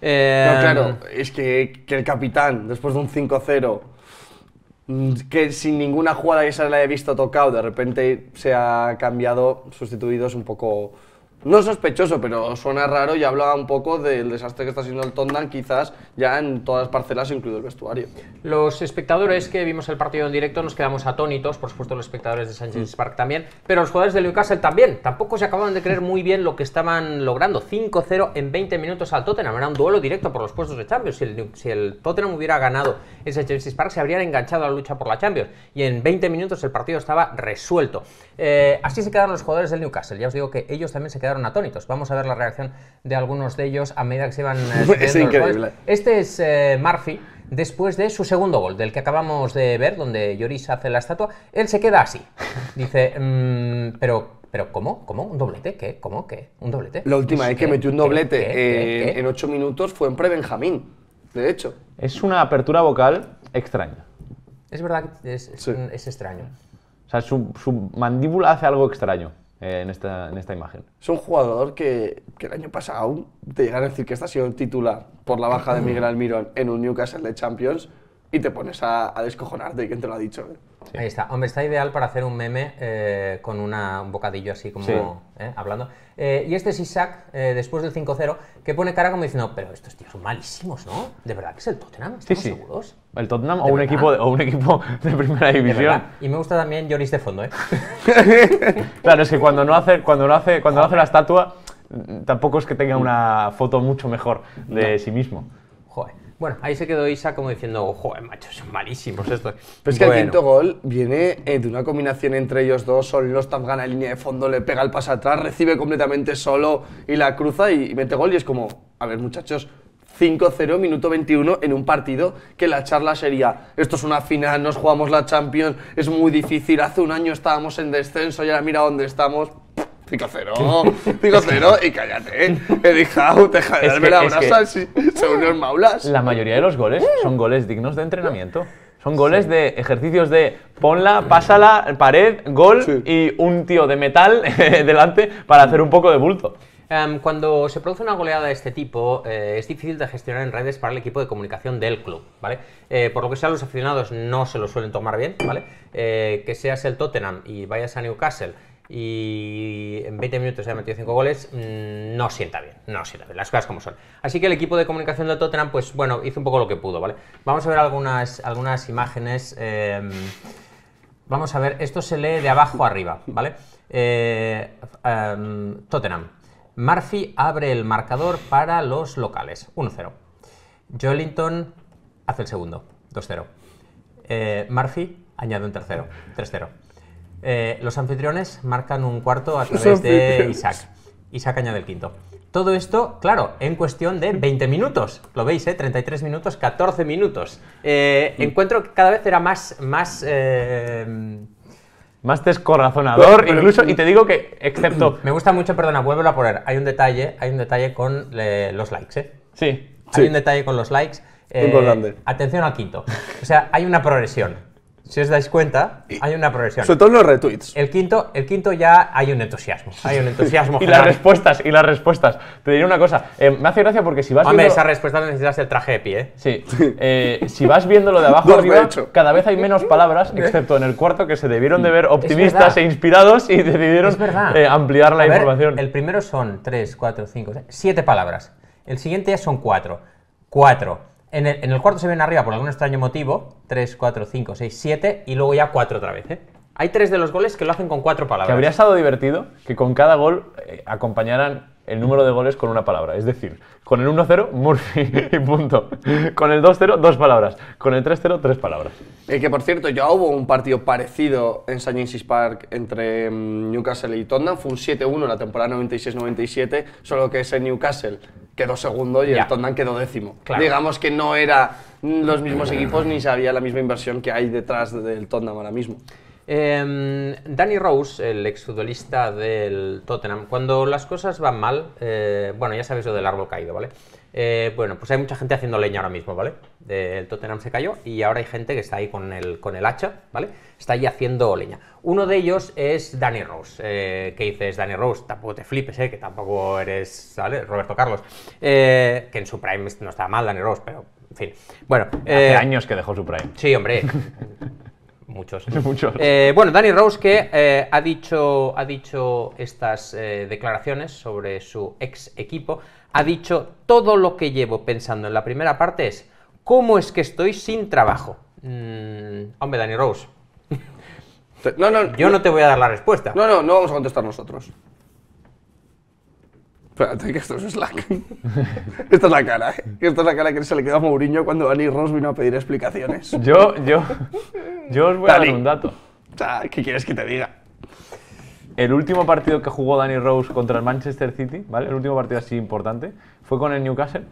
Eh, claro, es que, que el capitán, después de un 5-0 mm, que sin ninguna jugada que se le haya visto tocado, de repente se ha cambiado, sustituido, es un poco, no sospechoso, pero suena raro y hablaba un poco del desastre que está haciendo el Tottenham, quizás ya en todas las parcelas, incluido el vestuario. Los espectadores que vimos el partido en directo nos quedamos atónitos, por supuesto los espectadores de James mm. Park también, pero los jugadores de Newcastle también. Tampoco se acababan de creer muy bien lo que estaban logrando. 5-0 en 20 minutos al Tottenham. Era un duelo directo por los puestos de Champions. Si el, si el Tottenham hubiera ganado St. James Park, se habrían enganchado a la lucha por la Champions. Y en 20 minutos el partido estaba resuelto. Eh, así se quedaron los jugadores del Newcastle. Ya os digo que ellos también se quedaron atónitos. Vamos a ver la reacción de algunos de ellos a medida que se van eh, Este es eh, Murphy después de su segundo gol, del que acabamos de ver, donde Lloris hace la estatua. Él se queda así. Dice, mm, pero ¿Pero cómo? ¿Cómo? ¿Un doblete? ¿Qué? ¿Cómo? ¿Qué? ¿Un doblete? La última vez que metió un doblete eh, en ocho minutos fue en pre-Benjamín, de hecho. Es una apertura vocal extraña. Es verdad que es, extraño. O sea, su mandíbula hace algo extraño. Eh, en, esta, imagen. Es un jugador que, el año pasado te llegan a decir que está ha sido titular por la baja de Miguel Almirón en un Newcastle de Champions y te pones a, descojonarte y quién te lo ha dicho. ¿eh? Ahí está. Hombre, está ideal para hacer un meme eh, con una, un bocadillo así como eh, hablando. Eh, y este es Isaac, después del 5-0, que pone cara como diciendo, pero estos tíos son malísimos, ¿no? ¿De verdad que es el Tottenham? ¿Estamos sí, seguros? El Tottenham o un, equipo de, o un equipo de primera división. y me gusta también Lloris de fondo, ¿eh? claro, es que cuando no hace, cuando no hace, cuando hace la estatua, tampoco es que tenga una foto mucho mejor de sí mismo. Joder. Bueno, ahí se quedó Isa como diciendo, joder, eh, macho, son malísimos estos. Pero es que el quinto gol viene eh, de una combinación entre ellos dos, Solilostap gana en línea de fondo, le pega el pase atrás, recibe completamente solo y la cruza y, y mete gol y es como, a ver muchachos, 5-0, minuto 21, en un partido que la charla sería, esto es una final, nos jugamos la Champions, es muy difícil, hace un año estábamos en descenso y ahora mira dónde estamos. 5-0, 5-0 y cállate. ¿eh? he dejado, deja de darme la brasa si se unió maulas. La mayoría de los goles son goles dignos de entrenamiento. Son goles de ejercicios de ponla, pásala, pared, gol y un tío de metal delante para hacer un poco de bulto. Em, cuando se produce una goleada de este tipo, eh, es difícil de gestionar en redes para el equipo de comunicación del club, ¿vale? Eh, por lo que sea, los aficionados no se lo suelen tomar bien, ¿vale? que seas el Tottenham y vayas a Newcastle y en 20 minutos se ha metido 5 goles, mm, no sienta bien, no sienta bien, las cosas como son. Así que el equipo de comunicación de Tottenham, pues bueno, hizo un poco lo que pudo, ¿vale? Vamos a ver algunas, algunas imágenes. Em, vamos a ver, esto se lee de abajo arriba, ¿vale? Eh, em, Tottenham. Murphy abre el marcador para los locales, 1-0. Joelinton hace el segundo, 2-0. Eh, Murphy añade un tercero, 3-0. Eh, los anfitriones marcan un cuarto a través de Isaac. Isaac añade el quinto. Todo esto, claro, en cuestión de 20 minutos. Lo veis, ¿eh? 33 minutos, 14 minutos. Eh, encuentro que cada vez era más... más eh, más descorazonador incluso, y te digo que, excepto... Me gusta mucho, perdona, vuelvo a poner, hay un detalle, hay un detalle con los likes, ¿eh? Sí. Hay un detalle con los likes. Importante. Atención al quinto. O sea, hay una progresión si os dais cuenta, hay una progresión. Sobre todo en los retweets. El quinto, el quinto ya hay un entusiasmo. Hay un entusiasmo. y las respuestas, y las respuestas. Te diré una cosa. Eh, me hace gracia porque si vas Hombre, esa esas respuestas necesitas el traje de pie. ¿eh? Sí. Eh, si vas viendo lo de abajo arriba, cada vez hay menos palabras, excepto en el cuarto, que se debieron de ver optimistas e inspirados y decidieron eh, ampliar la información. el primero son tres cuatro cinco siete palabras. El siguiente ya son 4. cuatro en el, cuarto se ven arriba por algún extraño motivo, 3, 4, 5, 6, 7 y luego ya 4 otra vez. ¿eh? Hay tres de los goles que lo hacen con cuatro palabras. Que habría estado divertido que con cada gol eh, acompañaran el número de goles con una palabra. Es decir, con el 1-0, Murphy y punto. Con el 2-0, dos palabras. Con el 3-0, tres palabras. Y que por cierto, ya hubo un partido parecido en St. James's Park entre mm, Newcastle y Tottenham. Fue un 7-1 la temporada 96-97, solo que ese Newcastle quedó segundo y el Tottenham quedó décimo. Digamos que no eran los mismos equipos ni había la misma inversión que hay detrás del Tottenham ahora mismo. Em, Danny Rose, el exfutbolista del Tottenham, cuando las cosas van mal, eh, bueno, ya sabéis lo del árbol caído, ¿vale? Eh, bueno, pues hay mucha gente haciendo leña ahora mismo, ¿vale? el Tottenham se cayó y ahora hay gente que está ahí con el, con el hacha, ¿vale? Está ahí haciendo leña. Uno de ellos es Danny Rose. Eh, que dices, Danny Rose, tampoco te flipes, ¿eh? Que tampoco eres, ¿sale? Roberto Carlos. que en su prime no estaba mal Danny Rose, pero, en fin. Bueno. Hace años que dejó su prime. Sí, hombre. Muchos. Eh, bueno, Danny Rose que eh, ha, dicho, ha dicho estas eh, declaraciones sobre su ex equipo. Ha dicho, todo lo que llevo pensando en la primera parte es, ¿cómo es que estoy sin trabajo? Mm, hombre, Danny Rose. No, no, Yo no te voy a dar la respuesta. No, no, no vamos a contestar nosotros. Espérate, que esto es Slack. Esta es la cara, ¿eh? Esta es la cara que se le quedó a Mourinho cuando Dani Ross vino a pedir explicaciones. Yo, yo. Yo os voy a dar un dato. ¿Qué quieres que te diga? El último partido que jugó Danny Rose contra el Manchester City, ¿vale? El último partido así importante, fue con el Newcastle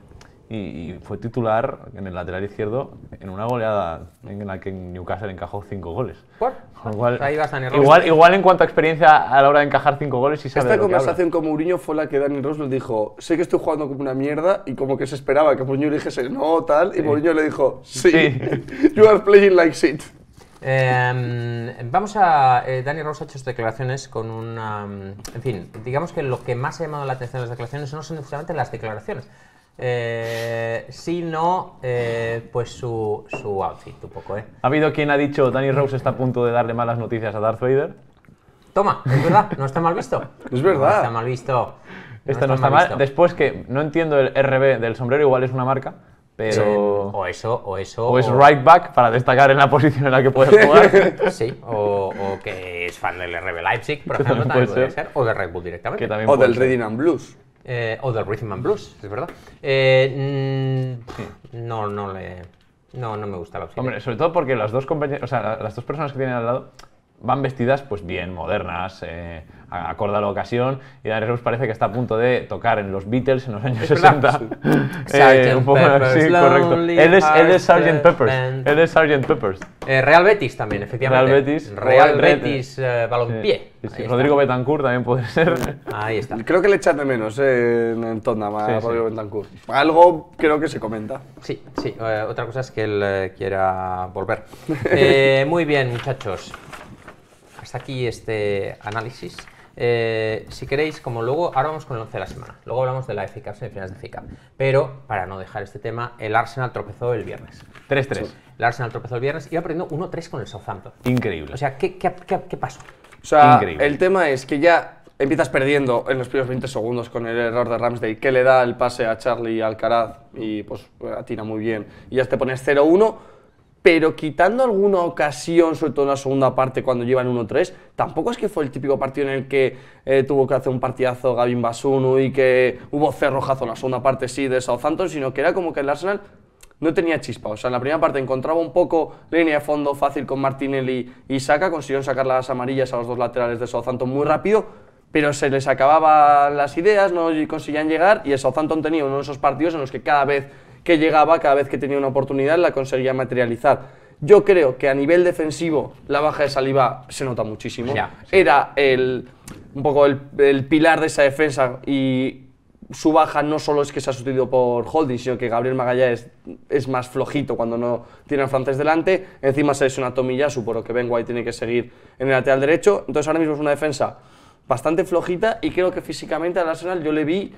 y, fue titular en el lateral izquierdo en una goleada en la que Newcastle encajó cinco goles. ¿Cuál? Igual, Igual, en cuanto a experiencia a la hora de encajar cinco goles y Esta conversación con Mourinho fue la que Danny Rose le dijo, sé que estoy jugando como una mierda y como que se esperaba que Mourinho le dijese no, tal, y Mourinho le dijo, sí. you are playing like shit. Em, vamos a. Danny eh, Dani Ross ha hecho sus declaraciones con una. Em, en fin, digamos que lo que más ha llamado la atención de las declaraciones no son necesariamente las declaraciones, eh, sino eh, pues su, su outfit un poco. ¿eh? ¿Ha habido quien ha dicho Danny Rose está a punto de darle malas noticias a Darth Vader? Toma, es verdad, no está mal visto. Es verdad. está mal visto. Esto no está mal. Visto. Después que no entiendo el RB del sombrero, igual es una marca. Pero... O eso, o eso. O es right back para destacar en la posición en la que puede jugar. sí, o, o, que es fan del RB Leipzig, por ejemplo, también, puede ser. O del Red Bull directamente. o del Reading and Blues. Eh, o del Rhythm and Blues, es verdad. Eh, mm, no, no le. No, no me gusta la opción. Hombre, sobre todo porque las dos, o sea, las dos personas que tienen al lado van vestidas pues bien, modernas, eh, acorde a la ocasión, y Daniel Rose parece que está a punto de tocar en los Beatles en los años 60. eh, un poco, Peppers, correcto. Él es, él es Sgt. Peppers. Él es Sgt. Peppers. Eh, Real Betis también, efectivamente. Real Betis. Real Betis, balón eh, Balompié. Rodrigo Betancourt también puede ser. Ahí está. Creo que le echan de menos eh, en, en a Rodrigo Betancourt. Algo creo que se comenta. Sí, sí. otra cosa es que él quiera volver. muy bien, muchachos hasta aquí este análisis. Eh, si queréis, como luego, ahora vamos con el 11 de la semana. Luego hablamos de la en finales de FICA. Pero, para no dejar este tema, el Arsenal tropezó el viernes. 3-3. El Arsenal tropezó el viernes y iba perdiendo 1-3 con el Southampton. Increíble. O sea, ¿qué, qué, qué, pasó? O sea, el tema es que ya empiezas perdiendo en los primeros 20 segundos con el error de Ramsdale, que le da el pase a Charlie y Alcaraz y pues atina muy bien. Y ya te pones 0-1 pero quitando alguna ocasión, sobre todo en la segunda parte cuando llevan 1-3, tampoco es que fue el típico partido en el que eh, tuvo que hacer un partidazo Gavin Basunu y que hubo cerrojazo en la segunda parte, sí, de Southampton, sino que era como que el Arsenal no tenía chispa. O sea, en la primera parte encontraba un poco línea de fondo fácil con Martinelli y Saka, consiguieron sacar las amarillas a los dos laterales de Southampton muy rápido, pero se les acababan las ideas, no conseguían llegar y el Southampton tenía uno de esos partidos en los que cada vez que llegaba cada vez que tenía una oportunidad, la conseguía materializar. Yo creo que a nivel defensivo la baja de saliva se nota muchísimo. Era el, un poco el, pilar de esa defensa y su baja no solo es que se ha sustituido por Holding, sino que Gabriel Magallanes es, más flojito cuando no tiene al francés delante. Encima se lesiona una por lo que Ben White tiene que seguir en el lateral derecho. Entonces ahora mismo es una defensa bastante flojita y creo que físicamente al Arsenal yo le vi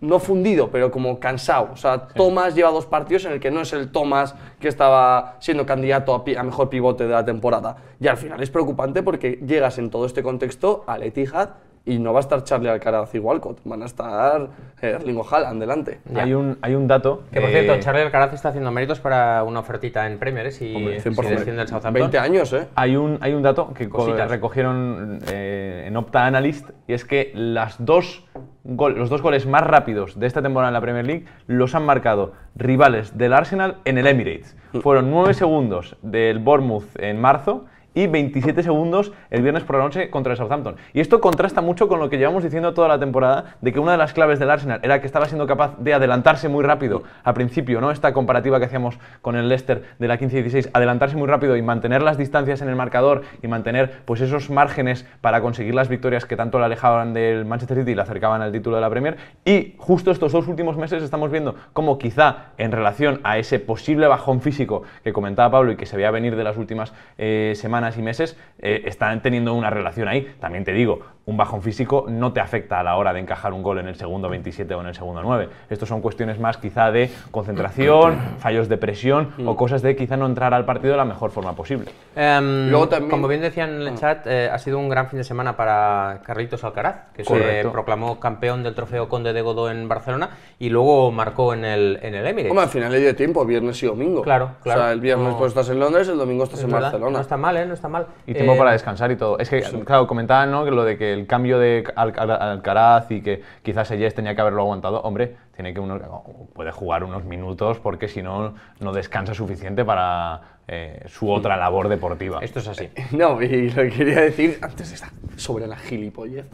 no fundido, pero como cansado. O sea, Thomas lleva dos partidos en el que no es el Thomas que estaba siendo candidato a, mejor pivote de la temporada. Y al final es preocupante porque llegas en todo este contexto a Etihad y no va a estar Charlie Alcaraz y Walcott, van a estar eh, Erling Haaland delante. Hay un, hay un dato... Que por cierto, eh, Charlie Alcaraz está haciendo méritos para una ofertita en Premier, y ¿eh? si, el Southampton. 20 años, ¿eh? Hay un, hay un dato que recogieron en Opta Analyst, y es que las dos los dos goles más rápidos de esta temporada en la Premier League los han marcado rivales del Arsenal en el Emirates. Mm. Fueron 9 segundos del Bournemouth en marzo y 27 segundos el viernes por la noche contra el Southampton. Y esto contrasta mucho con lo que llevamos diciendo toda la temporada de que una de las claves del Arsenal era que estaba siendo capaz de adelantarse muy rápido a principio, ¿no? Esta comparativa que hacíamos con el Leicester de la 15-16, adelantarse muy rápido y mantener las distancias en el marcador y mantener pues esos márgenes para conseguir las victorias que tanto le alejaban del Manchester City y la acercaban al título de la Premier. Y justo estos dos últimos meses estamos viendo cómo quizá en relación a ese posible bajón físico que comentaba Pablo y que se veía venir de las últimas eh, semanas semanas y meses eh, están teniendo una relación ahí. También te digo, un bajón físico no te afecta a la hora de encajar un gol en el segundo 27 o en el segundo 9. Estos son cuestiones más quizá de concentración, fallos de presión mm. o cosas de quizá no entrar al partido de la mejor forma posible. Em, como bien decían en el ah. chat, eh, ha sido un gran fin de semana para Carlitos Alcaraz, que se proclamó campeón del trofeo Conde de Godó en Barcelona y luego marcó en el, en el Emirates. al final le dio tiempo, viernes y domingo. Claro, claro. O sea, el viernes pues estás en Londres, el domingo estás en Barcelona. No está mal, ¿eh? No está mal. Y tiempo eh, para descansar y todo. Es que, claro, comentaban ¿no? lo de que el cambio de Alcaraz y que quizás ella tenía que haberlo aguantado, hombre, tiene que uno, puede jugar unos minutos porque si no, no descansa suficiente para eh, su otra labor deportiva. Esto es así. No, y lo quería decir antes de esta sobre la gilipollez.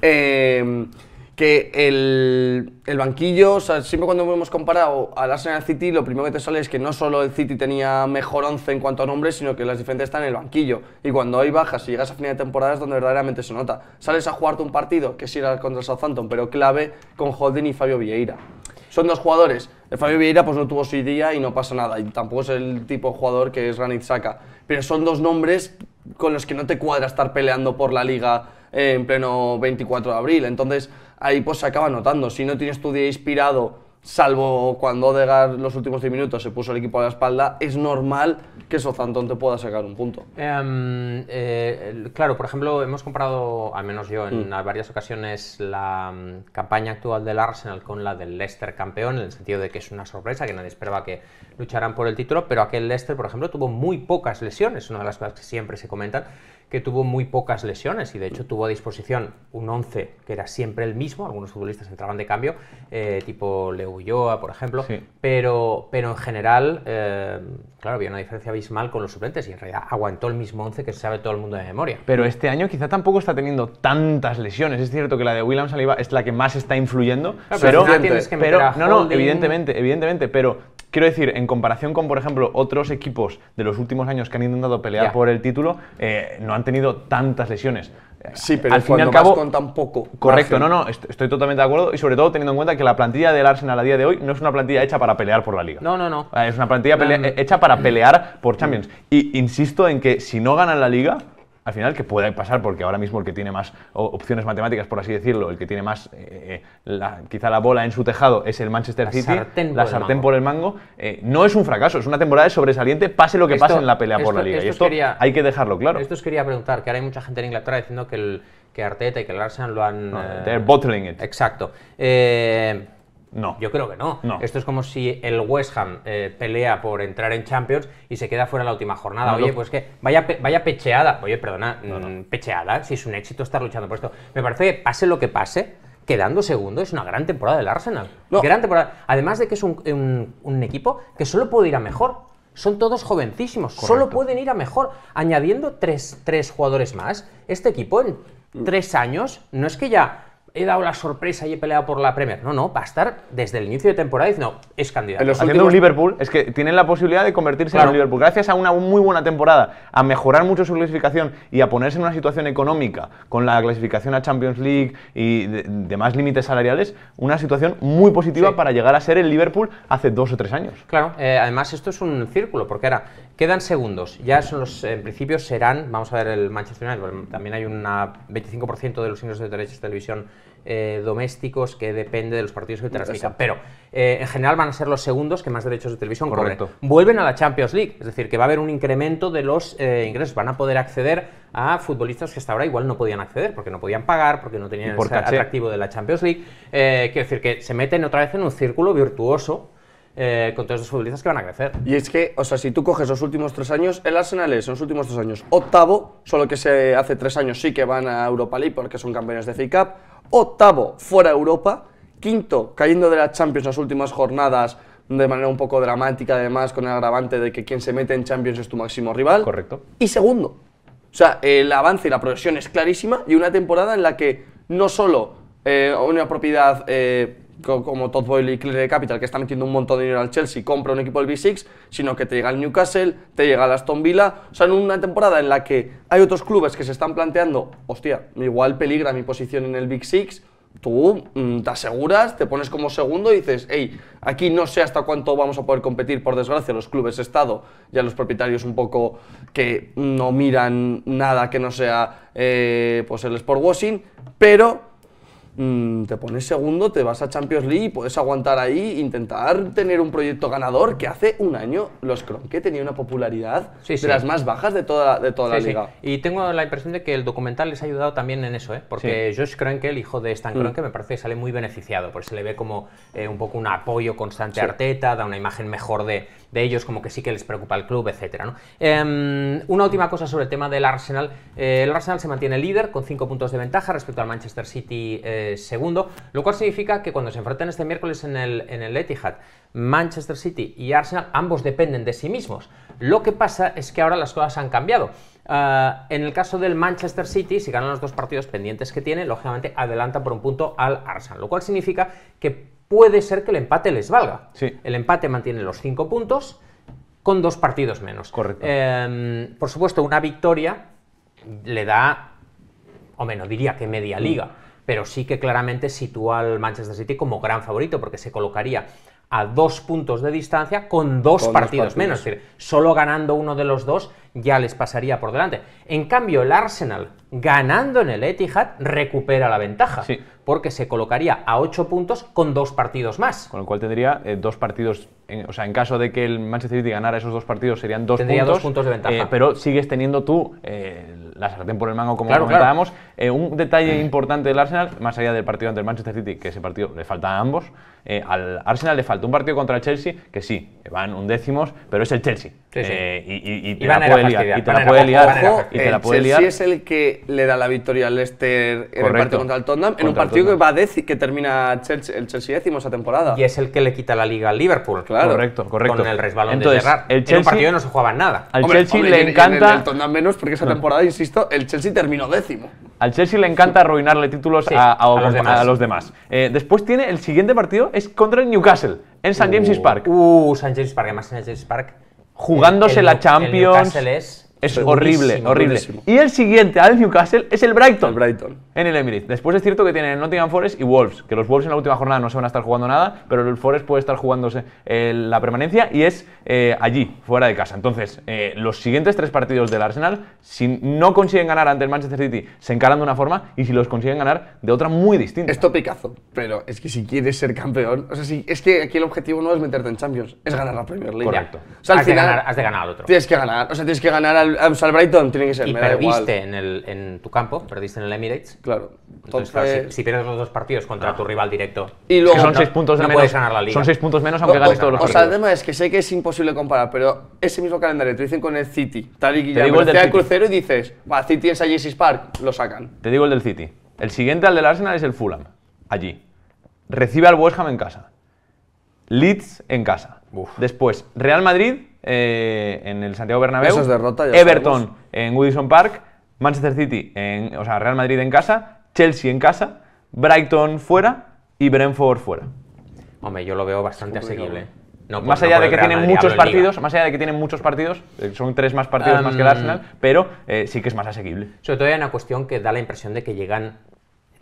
Eh, que el, el banquillo, siempre cuando hemos comparado al Arsenal City, lo primero que te sale es que no solo el City tenía mejor 11 en cuanto a nombres, sino que las diferencias están en el banquillo. Y cuando hay bajas y llegas a final de temporada es donde verdaderamente se nota. Sales a jugarte un partido, que sí era contra Southampton, pero clave con Holding y Fabio Vieira. Son dos jugadores. El Fabio Vieira pues no tuvo su día y no pasa nada. Y tampoco es el tipo de jugador que es Granit saca Pero son dos nombres con los que no te cuadra estar peleando por la liga eh, en pleno 24 de abril. Entonces ahí pues se acaba notando. Si no tienes tu día inspirado, salvo cuando Odegar los últimos 10 minutos se puso el equipo a la espalda, es normal que Sozantón te pueda sacar un punto. Em, eh, claro, por ejemplo, hemos comparado, al menos yo, en mm. varias ocasiones la mm, campaña actual del Arsenal con la del Leicester campeón, en el sentido de que es una sorpresa, que nadie esperaba que lucharan por el título, pero aquel Leicester, por ejemplo, tuvo muy pocas lesiones, una de las cosas que siempre se comentan, que tuvo muy pocas lesiones y de hecho tuvo a disposición un 11 que era siempre el mismo, algunos futbolistas entraban de cambio, eh, tipo Leo Ulloa, por ejemplo, pero, pero en general, eh, claro, había una diferencia abismal con los suplentes y en realidad aguantó el mismo 11 que se sabe todo el mundo de memoria. Pero este año quizá tampoco está teniendo tantas lesiones, es cierto que la de William Saliba es la que más está influyendo, pero, pero no, no, evidentemente, evidentemente, pero Quiero decir, en comparación con, por ejemplo, otros equipos de los últimos años que han intentado pelear por el título, eh, no han tenido tantas lesiones. Sí, pero al fin y al con tan poco. Correcto, no, no, estoy, totalmente de acuerdo y sobre todo teniendo en cuenta que la plantilla del Arsenal a día de hoy no es una plantilla hecha para pelear por la liga. No, no, no. Eh, es una plantilla hecha para pelear por Champions. Y insisto en que si no ganan la liga, al final que pueda pasar, porque ahora mismo el que tiene más opciones matemáticas, por así decirlo, el que tiene más, eh, eh, la, quizá la bola en su tejado es el Manchester City, la sartén por el mango, eh, no es un fracaso, es una temporada de sobresaliente, pase lo que pase en la pelea por la liga. y esto hay que dejarlo claro. Esto os quería preguntar, que ahora hay mucha gente en Inglaterra diciendo que, el, que Arteta y que el lo han... they're bottling it. Exacto. No. Yo creo que no. Esto es como si el West Ham eh, pelea por entrar en Champions y se queda fuera la última jornada. Oye, pues que vaya, vaya pecheada. Oye, perdona, mm, pecheada, si es un éxito estar luchando por esto. Me parece que pase lo que pase, quedando segundo es una gran temporada del Arsenal. Gran temporada. Además de que es un, equipo que solo puede ir a mejor son todos jovencísimos, solo pueden ir a mejor. Añadiendo tres, jugadores más, este equipo en mm. tres años no es que ya he dado la sorpresa y he peleado por la Premier. No, no, va a estar desde el inicio de temporada y no, es candidato. En los un Liverpool, es que tienen la posibilidad de convertirse en un Liverpool. Gracias a una muy buena temporada, a mejorar mucho su clasificación y a ponerse en una situación económica con la clasificación a Champions League y demás límites salariales, una situación muy positiva para llegar a ser el Liverpool hace dos o tres años. Claro, eh, además esto es un círculo, porque era Quedan segundos, ya son los, en principio serán, vamos a ver el Manchester United, también hay un 25% de los ingresos de derechos de televisión eh, domésticos que depende de los partidos que transmitan, pero eh, en general van a ser los segundos que más derechos de televisión Correcto. Vuelven a la Champions League, es decir, que va a haber un incremento de los eh, ingresos, van a poder acceder a futbolistas que hasta ahora igual no podían acceder, porque no podían pagar, porque no tenían el ese atractivo de la Champions League, quiero decir que se meten otra vez en un círculo virtuoso eh, con todos los futbolistas que van a crecer. Y es que, o sea, si tú coges los últimos tres años, el Arsenal es en los últimos tres años octavo, solo que se hace tres años sí que van a Europa League porque son campeones de FA Cup, octavo fuera de Europa, quinto cayendo de la Champions las últimas jornadas de manera un poco dramática además con el agravante de que quien se mete en Champions es tu máximo rival. Correcto. Y segundo. O sea, el avance y la progresión es clarísima y una temporada en la que no solo eh, una propiedad eh, como Todd Boyle y Clear Capital, que está metiendo un montón de dinero al Chelsea, compra un equipo del Big 6 sino que te llega al Newcastle, te llega el Aston Villa. O sea, en una temporada en la que hay otros clubes que se están planteando, hostia, igual peligra mi posición en el Big Six, tú mm, te aseguras, te pones como segundo y dices, hey, aquí no sé hasta cuánto vamos a poder competir, por desgracia, los clubes Estado, a los propietarios un poco que no miran nada que no sea eh, pues el sport washing, pero Mm, te pones segundo, te vas a Champions League y puedes aguantar ahí, intentar tener un proyecto ganador que hace un año los que tenían una popularidad de las más bajas de toda, de toda la liga. Y tengo la impresión de que el documental les ha ayudado también en eso, ¿eh? porque Josh Kroenke, el hijo de Stan mm. Kronke, me parece que sale muy beneficiado, porque se le ve como eh, un poco un apoyo constante a Arteta, da una imagen mejor de de ellos como que sí que les preocupa el club, etcétera. Em, una última cosa sobre el tema del Arsenal. Eh, el Arsenal se mantiene líder con 5 puntos de ventaja respecto al Manchester City eh, segundo, lo cual significa que cuando se enfrenten este miércoles en el, en el Etihad, Manchester City y Arsenal ambos dependen de sí mismos. Lo que pasa es que ahora las cosas han cambiado. Eh, en el caso del Manchester City, si ganan los dos partidos pendientes que tiene, lógicamente adelanta por un punto al Arsenal, lo cual significa que puede ser que el empate les valga. El empate mantiene los cinco puntos con dos partidos menos. Correcto. Em, por supuesto, una victoria le da, o menos diría que media mm. liga, pero sí que claramente sitúa al Manchester City como gran favorito porque se colocaría a dos puntos de distancia con dos partidos, menos. Es decir, solo ganando uno de los dos ya les pasaría por delante. En cambio, el Arsenal, ganando en el Etihad, recupera la ventaja. Porque se colocaría a ocho puntos con dos partidos más. Con lo cual tendría eh, dos partidos. o sea, en caso de que el Manchester City ganara esos dos partidos, serían dos tendría puntos. dos puntos de ventaja. Eh, pero sigues teniendo tú eh, la sartén por el mango, como comentábamos. un detalle importante del Arsenal, más allá del partido ante el Manchester City, que ese partido le falta a ambos. Eh, al Arsenal le falta un partido contra el Chelsea, que sí, van un undécimos, pero es el Chelsea. y, te la puede liar. Y te la puede eh, liar. Y te la puede liar. es el que le da la victoria al Leicester en el partido contra el Tottenham, en un partido que va que termina el Chelsea décimo esa temporada. Y es el que le quita la liga al Liverpool. Claro. Correcto, correcto. Con el resbalón Entonces, de El Chelsea, en un partido no se jugaba nada. Al Chelsea le encanta. el, Tottenham menos, porque esa temporada, insisto, el Chelsea terminó décimo. Al Chelsea le encanta arruinarle títulos a, los demás. Eh, después tiene el siguiente partido es contra el Newcastle, en St. James's uh. Park. Uh, St. James's Park, además en St. James's Park. Jugándose la Champions. Newcastle es es horrible, horrible. Y el siguiente al Newcastle es el Brighton. El Brighton. En el Emirates. Después es cierto que tienen el Nottingham Forest y Wolves, que los Wolves en la última jornada no se van a estar jugando nada, pero el Forest puede estar jugándose eh, la permanencia y es eh, allí, fuera de casa. Entonces, eh, los siguientes tres partidos del Arsenal, si no consiguen ganar ante el Manchester City, se encaran de una forma y si los consiguen ganar, de otra muy distinta. esto picazo pero es que si quieres ser campeón, o sea, si, es que aquí el objetivo no es meterte en Champions, es ganar la Premier League. Correcto. has de ganar, has de ganar al otro. Tienes que ganar, o sea, tienes que ganar al Ah, o tiene que ser, perdiste en, tu campo, perdiste en el Emirates. Claro. Entonces, si, pierdes los dos partidos contra ah. tu rival directo, y son seis puntos menos. puedes ganar la Son seis puntos menos aunque ganes todos los partidos. O sea, el tema es que sé que es imposible comparar, pero ese mismo calendario te dicen con el City, tal y que ya el del crucero y dices, va, City en Park, lo sacan. Te digo el del City. El siguiente al del Arsenal es el Fulham, allí. Recibe al West Ham en casa. Leeds en casa. Después, Real Madrid eh, en el Santiago Bernabéu. Everton en Woodison Park, Manchester City, en, o sea, Real Madrid en casa, Chelsea en casa, Brighton fuera y Brentford fuera. Hombre, yo lo veo bastante asequible. más allá de que tienen muchos partidos, más allá de que tienen muchos partidos, eh, son tres más partidos más que el mm. Arsenal, pero eh, sí que es más asequible. Sobre todo hay una cuestión que da la impresión de que llegan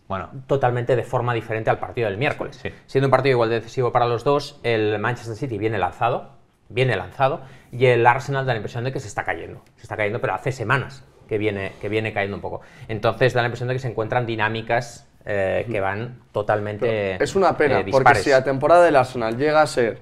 bueno, totalmente de forma diferente al partido del miércoles. Siendo un partido igual de decisivo para los dos, el Manchester City viene lanzado, viene lanzado, y el Arsenal da la impresión de que se está cayendo, se está cayendo, pero hace semanas que viene, que viene cayendo un poco. Entonces da la impresión de que se encuentran dinámicas eh, que van totalmente. es una eh, pena, porque si la temporada del Arsenal llega a ser.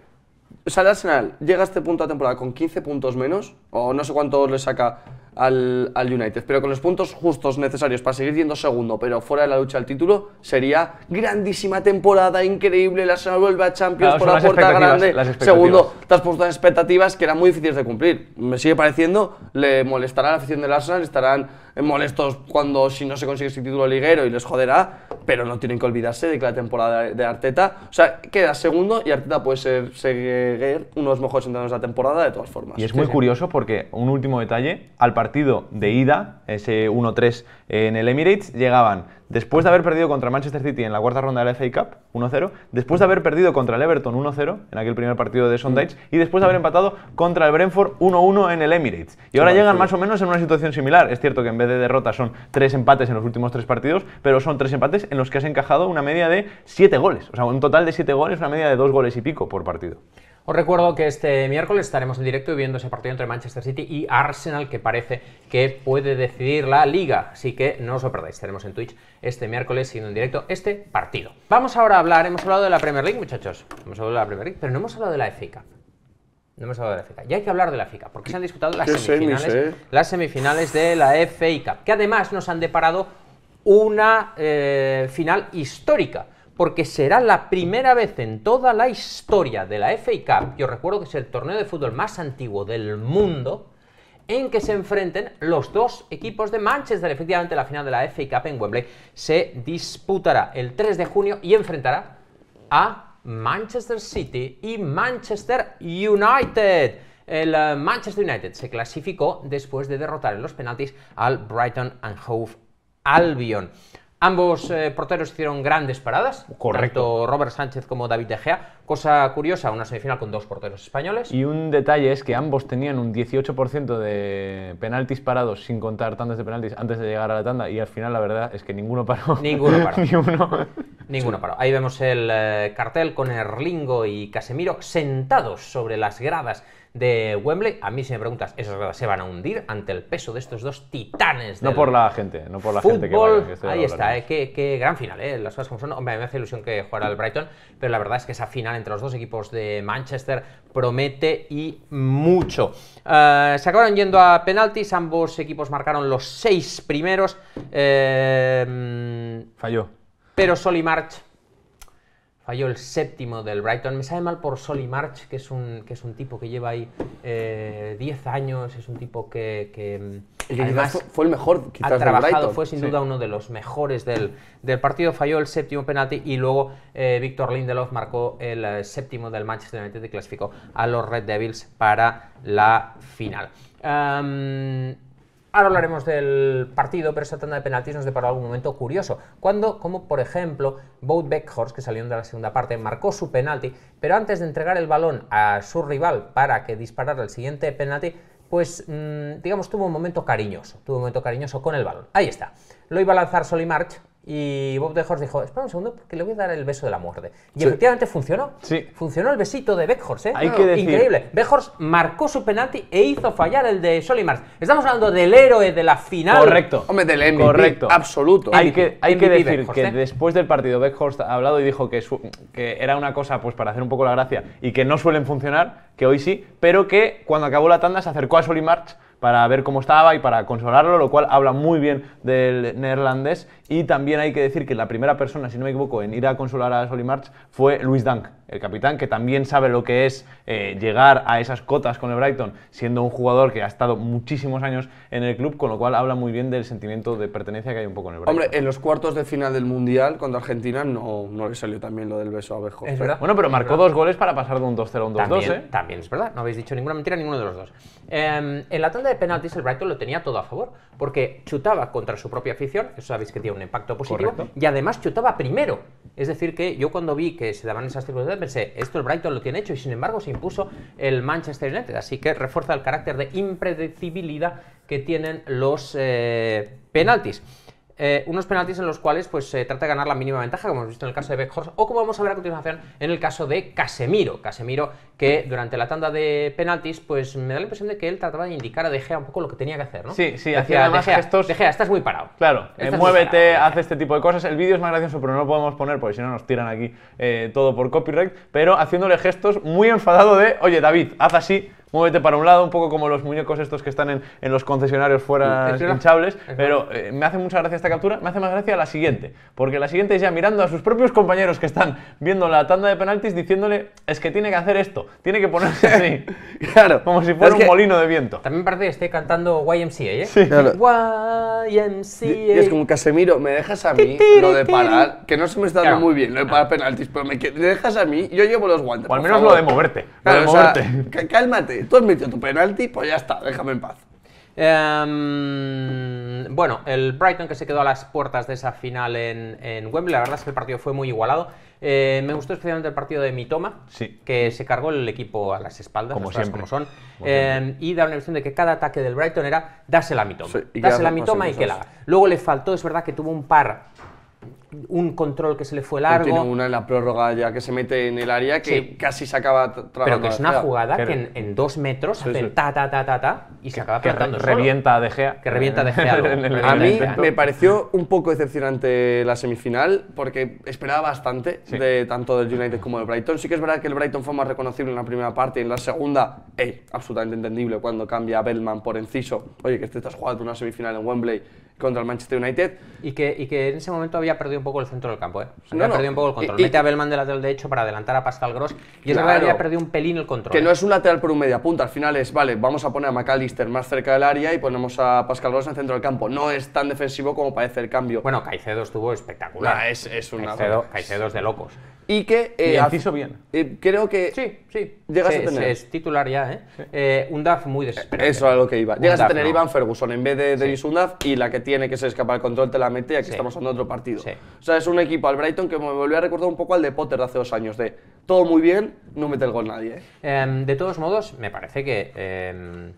O sea, el Arsenal llega a este punto de temporada con 15 puntos menos, o no sé cuántos le saca al, United. Pero con los puntos justos necesarios para seguir siendo segundo, pero fuera de la lucha al título, sería grandísima temporada, increíble. La Arsenal vuelve a Champions por la puerta grande. Segundo, tras has expectativas que eran muy difíciles de cumplir. Me sigue pareciendo, le molestará la afición del Arsenal, estarán eh, molestos cuando si no se consigue ese título liguero y les joderá, pero no tienen que olvidarse de que la temporada de Arteta, o sea, queda segundo y Arteta puede ser, seguir uno de los mejores entrenadores de la temporada de todas formas. Y es muy curioso porque, un último detalle, al partido de ida, ese 1-3 en el Emirates llegaban, después de haber perdido contra Manchester City en la cuarta ronda de la FA Cup, 1-0, después de haber perdido contra el Everton 1-0 en aquel primer partido de Sondage, y después de haber empatado contra el Brentford 1-1 en el Emirates. Y ahora llegan más o menos en una situación similar. Es cierto que en vez de derrotas son tres empates en los últimos tres partidos, pero son tres empates en los que has encajado una media de siete goles. O sea, un total de siete goles, una media de dos goles y pico por partido. Os recuerdo que este miércoles estaremos en directo viendo ese partido entre Manchester City y Arsenal que parece que puede decidir la liga, así que no os lo perdáis, estaremos en Twitch este miércoles siguiendo en directo este partido. Vamos ahora a hablar, hemos hablado de la Premier League muchachos, hemos hablado de la Premier League, pero no hemos hablado de la e FA No hemos hablado de la e FICA. Y hay que hablar de la e FICA, porque se han disputado las semifinales, eh. las semifinales de la FA que además nos han deparado una eh, final histórica porque será la primera vez en toda la historia de la FA Cup, yo recuerdo que es el torneo de fútbol más antiguo del mundo, en que se enfrenten los dos equipos de Manchester. Efectivamente, la final de la FA Cup en Wembley se disputará el 3 de junio y enfrentará a Manchester City y Manchester United. El eh, Manchester United se clasificó después de derrotar en los penaltis al Brighton and Hove Albion. Ambos eh, porteros hicieron grandes paradas, Correcto. tanto Robert Sánchez como David De Gea. Cosa curiosa, una semifinal con dos porteros españoles. Y un detalle es que ambos tenían un 18% de penaltis parados, sin contar tantos de penaltis, antes de llegar a la tanda. Y al final, la verdad es que ninguno paró. Ninguno paró. Ninguno paró. Ahí vemos el eh, cartel con Erlingo y Casemiro sentados sobre las gradas de Wembley. A mí, si me preguntas, esas verdad? se van a hundir ante el peso de estos dos titanes. no por la gente, no por la gente que Ahí está, eh, qué, gran final, eh, las cosas como son. me hace ilusión que jugara el Brighton, pero la verdad es que esa final entre los dos equipos de Manchester promete y mucho. Eh, se acabaron yendo a penaltis, ambos equipos marcaron los seis primeros. Falló. Pero Solimarch... March falló el séptimo del Brighton. Me sale mal por Soli March, que es un, que es un tipo que lleva ahí 10 eh, años, es un tipo que, mm, además fue, el mejor ha trabajado, fue sin duda uno de los mejores del, partido. Falló el séptimo penalti y luego eh, Víctor Lindelof marcó el eh, séptimo del Manchester United y clasificó a los Red Devils para la final. Ahora hablaremos del partido, pero esta tanda de penaltis nos deparó algún momento curioso, cuando, como por ejemplo, Boat que salió de la segunda parte, marcó su penalti, pero antes de entregar el balón a su rival para que disparara el siguiente penalti, pues mm, digamos tuvo un momento cariñoso, tuvo un momento cariñoso con el balón. Ahí está. Lo iba a lanzar Solimarch, y Bob Beckhorst dijo, espera un segundo, porque le voy a dar el beso de la muerte. Y efectivamente funcionó. Sí. Funcionó el besito de Beckhorst, ¿eh? Hay que Increíble. Beckhorst marcó su penalti e hizo fallar el de Solimars. Estamos hablando del héroe de la final. Correcto. Hombre, del MVP Correcto. absoluto. Hay que, hay que decir que ¿eh? después del partido Beckhorst ha hablado y dijo que, que era una cosa pues para hacer un poco la gracia y que no suelen funcionar, que hoy sí, pero que cuando acabó la tanda se acercó a Solimars para ver cómo estaba y para consolarlo, lo cual habla muy bien del neerlandés y también hay que decir que la primera persona, si no me equivoco, en ir a consular a Solimarch fue Luis Dank, el capitán, que también sabe lo que es eh, llegar a esas cotas con el Brighton, siendo un jugador que ha estado muchísimos años en el club, con lo cual habla muy bien del sentimiento de pertenencia que hay un poco en el Brighton. Hombre, en los cuartos de final del Mundial contra Argentina no, no le salió también lo del beso a Bejo. ¿Es verdad? Bueno, pero marcó dos goles para pasar de un 2-0 a un 2-2, ¿eh? También es verdad, no habéis dicho ninguna mentira ninguno de los dos. Em, en la tanda de penaltis el Brighton lo tenía todo a favor, porque chutaba contra su propia afición, eso sabéis que tiene impacto positivo y además chutaba primero. Es decir, que yo cuando vi que se daban esas circunstancias pensé, esto el Brighton lo tiene hecho y sin embargo se impuso el Manchester United. Así que refuerza el carácter de impredecibilidad que tienen los eh, penaltis. Eh, unos penaltis en los cuales pues, se trata de ganar la mínima ventaja, como hemos visto en el caso de Beckhorst, o como vamos a ver a continuación en el caso de Casemiro. Casemiro que durante la tanda de penaltis, pues me da la impresión de que él trataba de indicar a De Gea un poco lo que tenía que hacer, ¿no? Sí, sí, hacía gestos... De Gea, estás muy parado. Claro, eh, muévete, haz este tipo de cosas. El vídeo es más gracioso, pero no lo podemos poner porque si no nos tiran aquí eh, todo por copyright, pero haciéndole gestos muy enfadado de, oye David, haz así, muévete para un lado, un poco como los muñecos estos que están en, en los concesionarios fuera hinchables. pero eh, me hace mucha gracia esta captura, me hace más gracia la siguiente, porque la siguiente es ya mirando a sus propios compañeros que están viendo la tanda de penaltis diciéndole, es que tiene que hacer esto, tiene que ponerse así. claro. Como si fuera un molino de viento. También parece que esté cantando YMCA, ¿eh? Sí. Claro. YMCA. Y es ¿eh? como Casemiro, me dejas a mí lo de parar, que no se me está dando muy bien lo de parar penaltis, pero me, dejas a mí, yo llevo los guantes. O al menos lo de moverte. lo de moverte. cálmate. Tú has tu penalti, pues ya está, déjame en paz. Em, bueno, el Brighton que se quedó a las puertas de esa final en, en Wembley, la verdad es que el partido fue muy igualado. Eh, me gustó especialmente el partido de Mitoma, que se cargó el equipo a las espaldas, como, siempre. son, em, y da una impresión de que cada ataque del Brighton era dásela a Mitoma, dásela a Mitoma y que la Luego le faltó, es verdad que tuvo un par un control que se le fue largo. Tiene una en la prórroga ya que se mete en el área que casi se acaba trabajando. Pero que es una jugada que en, dos metros hace ta, ta, ta, ta, ta y se acaba plantando. Que revienta De Gea. Que revienta De Gea. a mí me pareció un poco decepcionante la semifinal porque esperaba bastante de tanto del United como del Brighton. Sí que es verdad que el Brighton fue más reconocible en la primera parte y en la segunda, eh absolutamente entendible cuando cambia a Bellman por Enciso. Oye, que estás jugando una semifinal en Wembley contra el Manchester United. Y que, y que en ese momento había perdido un poco el centro del campo, ¿eh? había perdido un poco el control. Mete a Bellman de lateral derecho para adelantar a Pascal Gross y es que había perdido un pelín el control. Que ¿eh? no es un lateral por un media punta, al final es, vale, vamos a poner a McAllister más cerca del área y ponemos a Pascal Gross en el centro del campo. No es tan defensivo como parece el cambio. Bueno, Caicedo estuvo espectacular. Ah, es, es, una... Caicedo, Caicedo de locos y que... Eh, bien. Eh, creo que... Sí, sí. Llegas a tener... es titular ya, ¿eh? eh un DAF muy desesperado. Eso es lo que iba. llegas a tener Iván Ferguson en vez de Denis sí. daf y la que tiene que se escapar el control te la mete y aquí estamos en otro partido. O sea, es un equipo al Brighton que me volvió a recordar un poco al de Potter de hace dos años, de todo muy bien, no mete el gol nadie. Em, de todos modos, me parece que em,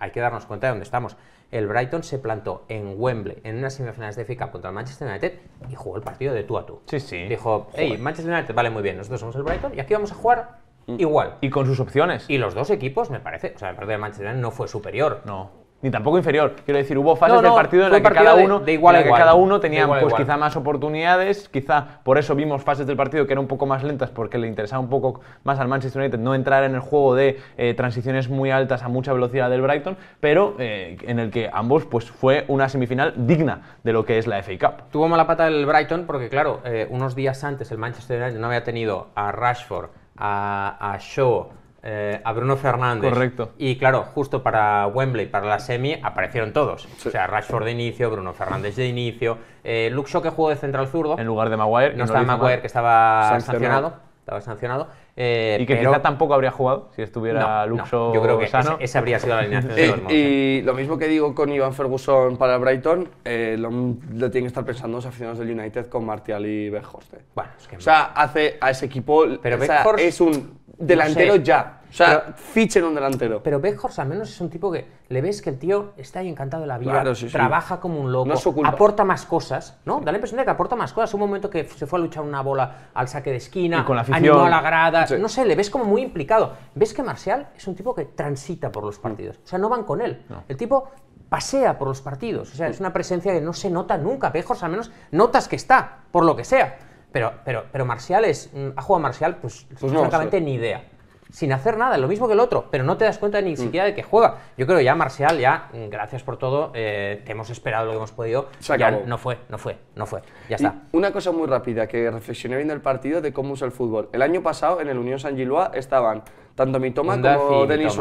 hay que darnos cuenta de dónde estamos el Brighton se plantó en Wembley en una semifinales de FICA contra el Manchester United y jugó el partido de tú a tú. Sí, sí. Dijo, hey, Manchester United, vale, muy bien, nosotros somos el Brighton y aquí vamos a jugar mm. igual. Y con sus opciones. Y los dos equipos, me parece, o sea, el partido de Manchester United no fue superior. No ni tampoco inferior. Quiero decir, hubo fases del partido en las que cada uno, de, igual que cada uno tenía pues, quizá más oportunidades, quizá por eso vimos fases del partido que eran un poco más lentas porque le interesaba un poco más al Manchester United no entrar en el juego de eh, transiciones muy altas a mucha velocidad del Brighton, pero eh, en el que ambos pues fue una semifinal digna de lo que es la FA Cup. Tuvo mala pata el Brighton porque claro, eh, unos días antes el Manchester United no había tenido a Rashford, a Shaw, eh, a Bruno Fernández. Correcto. Y claro, justo para Wembley, para la semi, aparecieron todos. O sea, Rashford de inicio, Bruno Fernández de inicio, eh, que jugó de central zurdo. En lugar de Maguire. No, estaba Maguire, que estaba sancionado. estaba sancionado. Eh, y que quizá tampoco habría jugado si estuviera Luxo Yo creo que esa, habría sido la alineación de Y, lo mismo que digo con Iván Ferguson para Brighton, eh, lo, lo, tienen que estar pensando los aficionados del United con Martial y Beckhorst Bueno, o sea, hace a ese equipo... Pero o es un delantero ya. O sea, fichen un delantero. Pero Beckhorst al menos es un tipo que le ves que el tío está ahí encantado de la vida, trabaja como un loco, aporta más cosas, ¿no? Da la impresión de que aporta más cosas. Un momento que se fue a luchar una bola al saque de esquina, animó a la grada, no sé, le ves como muy implicado. Ves que Marcial es un tipo que transita por los mm. partidos, o sea, no van con él. El tipo pasea por los partidos, o sea, es una presencia que no se nota nunca. Beckhorst al menos notas que está, por lo que sea. Pero, pero, pero Marcial es. Mm, ¿Ha jugado Marcial? Pues, pues francamente, ni idea. Sin hacer nada, lo mismo que el otro, pero no te das cuenta ni mm. siquiera de que juega. Yo creo ya, Marcial, ya, mm, gracias por todo, te eh, hemos esperado lo que hemos podido. Ya no fue, no fue, no fue. Ya está. Una cosa muy rápida que reflexioné viendo el partido de cómo usa el fútbol. El año pasado en el Unión San Gilois estaban tanto Mitoma como Denis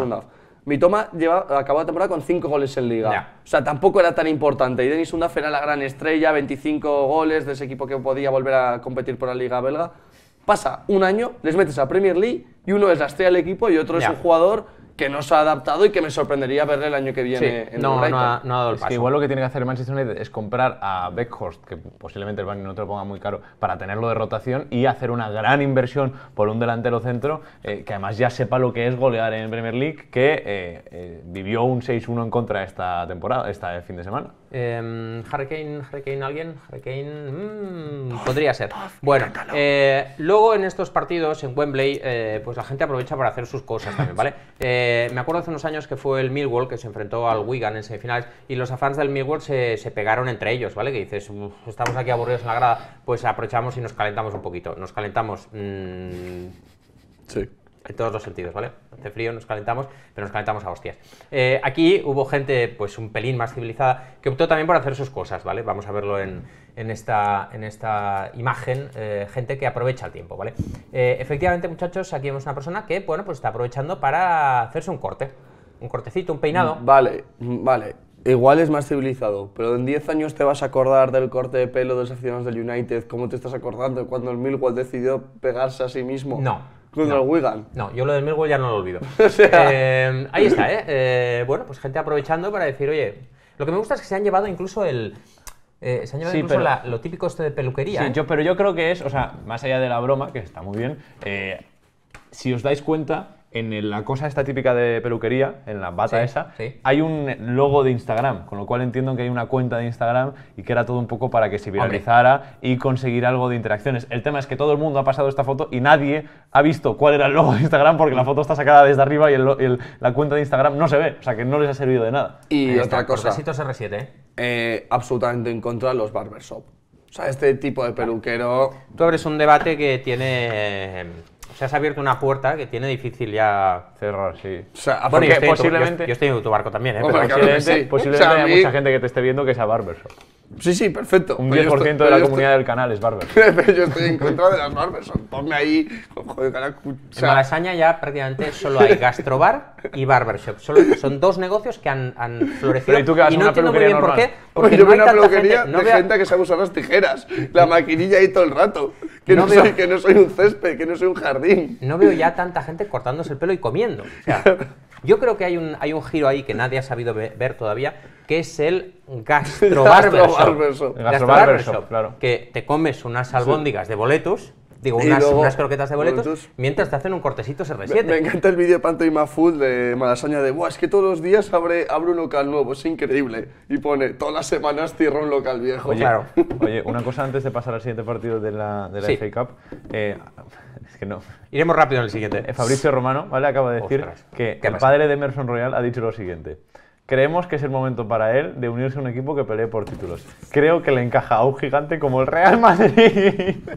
mi lleva, acabó la temporada con 5 goles en liga. O sea, tampoco era tan importante. Y Denis Undaf era la gran estrella, 25 goles de ese equipo que podía volver a competir por la liga belga. Pasa un año, les metes a Premier League y uno es la estrella del equipo y otro es un jugador que no se ha adaptado y que me sorprendería verle el año que viene en no, el no, ha, dado el paso. igual lo que tiene que hacer el Manchester United es comprar a Beckhorst, que posiblemente el Bayern no te lo ponga muy caro, para tenerlo de rotación y hacer una gran inversión por un delantero centro eh, que además ya sepa lo que es golear en Premier League, que eh, eh, vivió un 6-1 en contra esta temporada, este fin de semana. Em, Hurricane, Hurricane alguien, Hurricane... Mmm, podría ser. bueno, eh, luego en estos partidos en Wembley, eh, pues la gente aprovecha para hacer sus cosas también, ¿vale? Eh, me acuerdo hace unos años que fue el Millwall que se enfrentó al Wigan en semifinales y los fans del Millwall se, se pegaron entre ellos, ¿vale? Que dices, estamos aquí aburridos en la grada, pues aprovechamos y nos calentamos un poquito. Nos calentamos... Mmm, sí en todos los sentidos, ¿vale? Hace frío, nos calentamos, pero nos calentamos a hostias. Eh, aquí hubo gente, pues un pelín más civilizada, que optó también por hacer sus cosas, ¿vale? Vamos a verlo en, esta, en esta, imagen, eh, gente que aprovecha el tiempo, ¿vale? Eh, efectivamente, muchachos, aquí vemos una persona que, bueno, pues está aprovechando para hacerse un corte, un cortecito, un peinado. Mm, vale, mm, vale. Igual es más civilizado, pero en 10 años te vas a acordar del corte de pelo de los aficionados del United, ¿Cómo te estás acordando cuando el Millwall decidió pegarse a sí mismo. No, no, No, yo lo del Millwall ya no lo olvido. Eh, ahí está, ¿eh? ¿eh? Bueno, pues gente aprovechando para decir, oye, lo que me gusta es que se han llevado incluso el... Eh, se han llevado incluso lo típico esto de peluquería. Sí, yo, pero yo creo que es, o sea, más allá de la broma, que está muy bien, si os dais cuenta, en la cosa esta típica de peluquería, en la bata esa, hay un logo de Instagram, con lo cual entiendo que hay una cuenta de Instagram y que era todo un poco para que se viralizara y conseguir algo de interacciones. El tema es que todo el mundo ha pasado esta foto y nadie ha visto cuál era el logo de Instagram porque la foto está sacada desde arriba y la cuenta de Instagram no se ve, o sea que no les ha servido de nada. Y otra El cosa, R7, ¿eh? Eh, absolutamente en contra de los barbershop. O sea, este tipo de peluquero... Tú abres un debate que tiene eh, se has abierto una puerta que tiene difícil ya cerrar, sí. O sea, posiblemente. yo, estoy en tu barco también, ¿eh? posiblemente, hay mucha gente que te esté viendo que sea Barbershop. Sí, sí, perfecto. Un 10% de la comunidad del canal es barber. pero yo estoy en contra de las barbers. Ponme ahí, de cara, En Malasaña ya prácticamente solo hay gastrobar y barbershop. Solo, son dos negocios que han, han florecido. y tú que vas no una entiendo muy bien normal. por qué. Porque yo no veo una peluquería no de gente que sabe usar las tijeras, la maquinilla ahí todo el rato. Que no, soy, que no soy un césped, que no soy un jardín. No veo ya tanta gente cortándose el pelo y comiendo. O sea, Yo creo que hay un, hay un giro ahí que nadie ha sabido ver todavía, que es el gastro Gastrobarbershop, claro. Que te comes unas albóndigas de boletos, digo, unas, croquetas de boletos, mientras te hacen un cortecito se 7 Me, encanta el vídeo de y Full de Malasaña de, Buah, es que todos los días abre, abre un local nuevo, es increíble. Y pone, todas las semanas cierra un local viejo. Oye, claro. oye una cosa antes de pasar al siguiente partido de la, de FA Cup. Eh, que no. Iremos rápido en el siguiente. Eh, Fabricio Romano, ¿vale? Acaba de decir que el padre de Emerson Royal ha dicho lo siguiente. Creemos que es el momento para él de unirse a un equipo que pelee por títulos. Creo que le encaja a un gigante como el Real Madrid.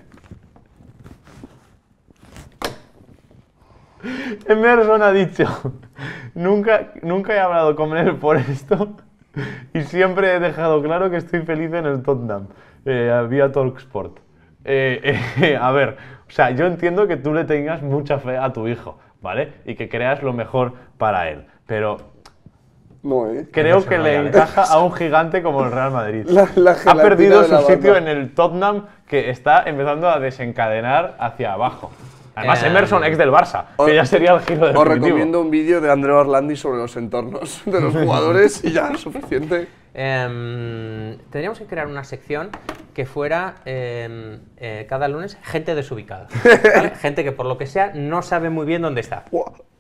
Emerson ha dicho, nunca, nunca he hablado con él por esto y siempre he dejado claro que estoy feliz en el Tottenham. Eh, vía Talksport. Eh, a ver, o sea, yo entiendo que tú le tengas mucha fe a tu hijo, ¿vale? Y que creas lo mejor para él. Pero ¿eh? Creo que le encaja a un gigante como el Real Madrid. ha perdido su sitio en el Tottenham que está empezando a desencadenar hacia abajo. Además, eh, Emerson, ex del Barça, que ya sería el giro de Os recomiendo un vídeo de Andrea Orlandi sobre los entornos de los jugadores y ya suficiente. Em, tendríamos que crear una sección que fuera em, eh, cada lunes gente desubicada. gente que por lo que sea no sabe muy bien dónde está.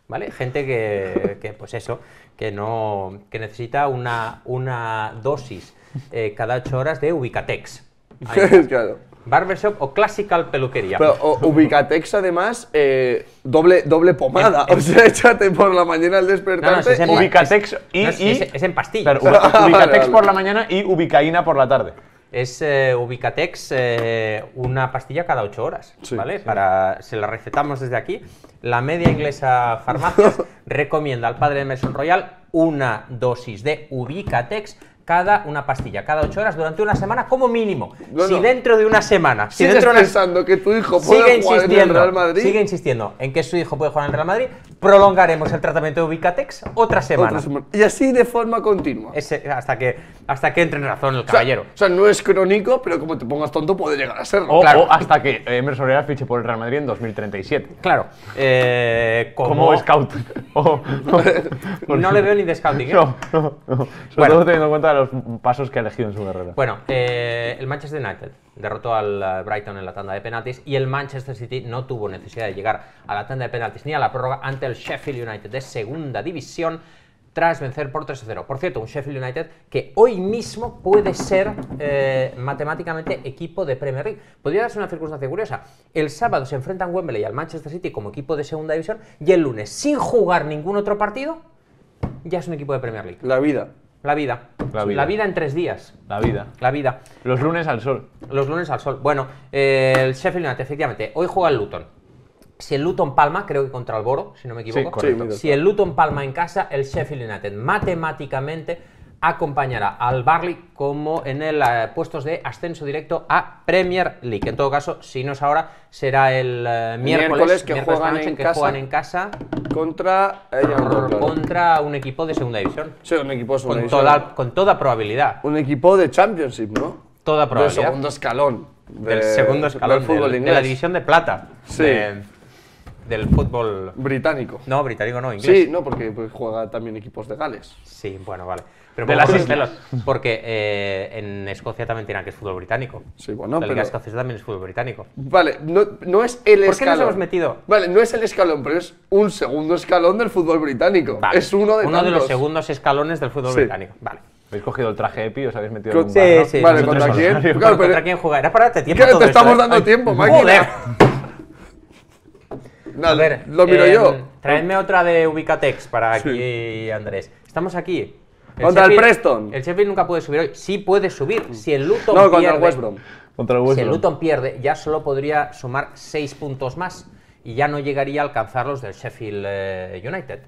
¿Vale? Gente que, pues eso, que no. que necesita una, una dosis eh, cada ocho horas de Ubicatex. claro barbershop o classical peluquería. Pero Ubicatex, además, eh, doble, doble pomada. o sea, échate por la mañana al despertarte. es ubicatex y. es, en pastillas. ubicatex por la mañana y ubicaína por la tarde. Es eh, Ubicatex eh, una pastilla cada 8 horas, ¿vale? Para, se la recetamos desde aquí. La media inglesa farmacia recomienda al padre de Royal una dosis de Ubicatex cada una pastilla, cada ocho horas durante una semana como mínimo. si dentro de una semana, si dentro de una... pensando que tu hijo puede jugar insistiendo, en el Real Madrid, sigue insistiendo en que su hijo puede jugar en el Real Madrid, prolongaremos el tratamiento de Ubicatex otra semana. Y así de forma continua. hasta que hasta que entre en razón el caballero. O sea, no es crónico, pero como te pongas tonto puede llegar a serlo. O, claro. hasta que eh, Emerson Herrera fiche por el Real Madrid en 2037. Claro. Eh, como... scout. no, le veo ni de scouting. ¿eh? No, Sobre todo teniendo en cuenta pasos que ha elegido en su carrera. Bueno, eh, el Manchester United derrotó al Brighton en la tanda de penaltis y el Manchester City no tuvo necesidad de llegar a la tanda de penaltis ni a la prórroga ante el Sheffield United de segunda división tras vencer por 3-0. Por cierto, un Sheffield United que hoy mismo puede ser eh, matemáticamente equipo de Premier League. Podría darse una circunstancia curiosa. El sábado se enfrentan Wembley y al Manchester City como equipo de segunda división y el lunes, sin jugar ningún otro partido, ya es un equipo de Premier League. La vida. La vida. La vida. en tres días. La vida. La vida. Los lunes al sol. Los lunes al sol. Bueno, eh, el Sheffield United, efectivamente. Hoy juega el Luton. Si el Luton palma, creo que contra el Boro, si no me equivoco. si el Luton palma en casa, el Sheffield United matemáticamente acompañará al Barley como en el eh, puestos de ascenso directo a Premier League. En todo caso, si no es ahora, será el eh, miércoles, que, juegan, en casa, contra eh, contra un equipo de segunda división. Sí, un equipo de segunda con división. Toda, con toda probabilidad. Un equipo de Championship, ¿no? Toda probabilidad. segundo escalón. del segundo escalón del fútbol inglés. de la división de plata. Sí. del fútbol británico. No, británico no, inglés. Sí, no, porque juega también equipos de Gales. Sí, bueno, vale. Pero de las islas. Porque eh, en Escocia también tienen que es fútbol británico. Sí, bueno, la Liga Escocesa también es fútbol británico. Vale, no, no es el escalón. ¿Por qué nos hemos metido? Vale, no es el escalón, pero es un segundo escalón del fútbol británico. Es uno de Uno de los segundos escalones del fútbol británico. Vale. Habéis cogido el traje EPI y os habéis metido en un Sí, Vale, ¿contra quién? Claro, pero... ¿Contra quién jugar? Era para tiempo te estamos ¿eh? dando tiempo, máquina. ¡Joder! a ver, lo miro eh, yo. Traedme otra de Ubicatex para aquí, Andrés. Estamos aquí contra el Preston. El Sheffield nunca puede subir hoy. Sí puede subir. Mm. Si el Luton no, pierde. El Contra el si el Luton pierde, ya solo podría sumar 6 puntos más y ya no llegaría a alcanzar los del Sheffield eh, United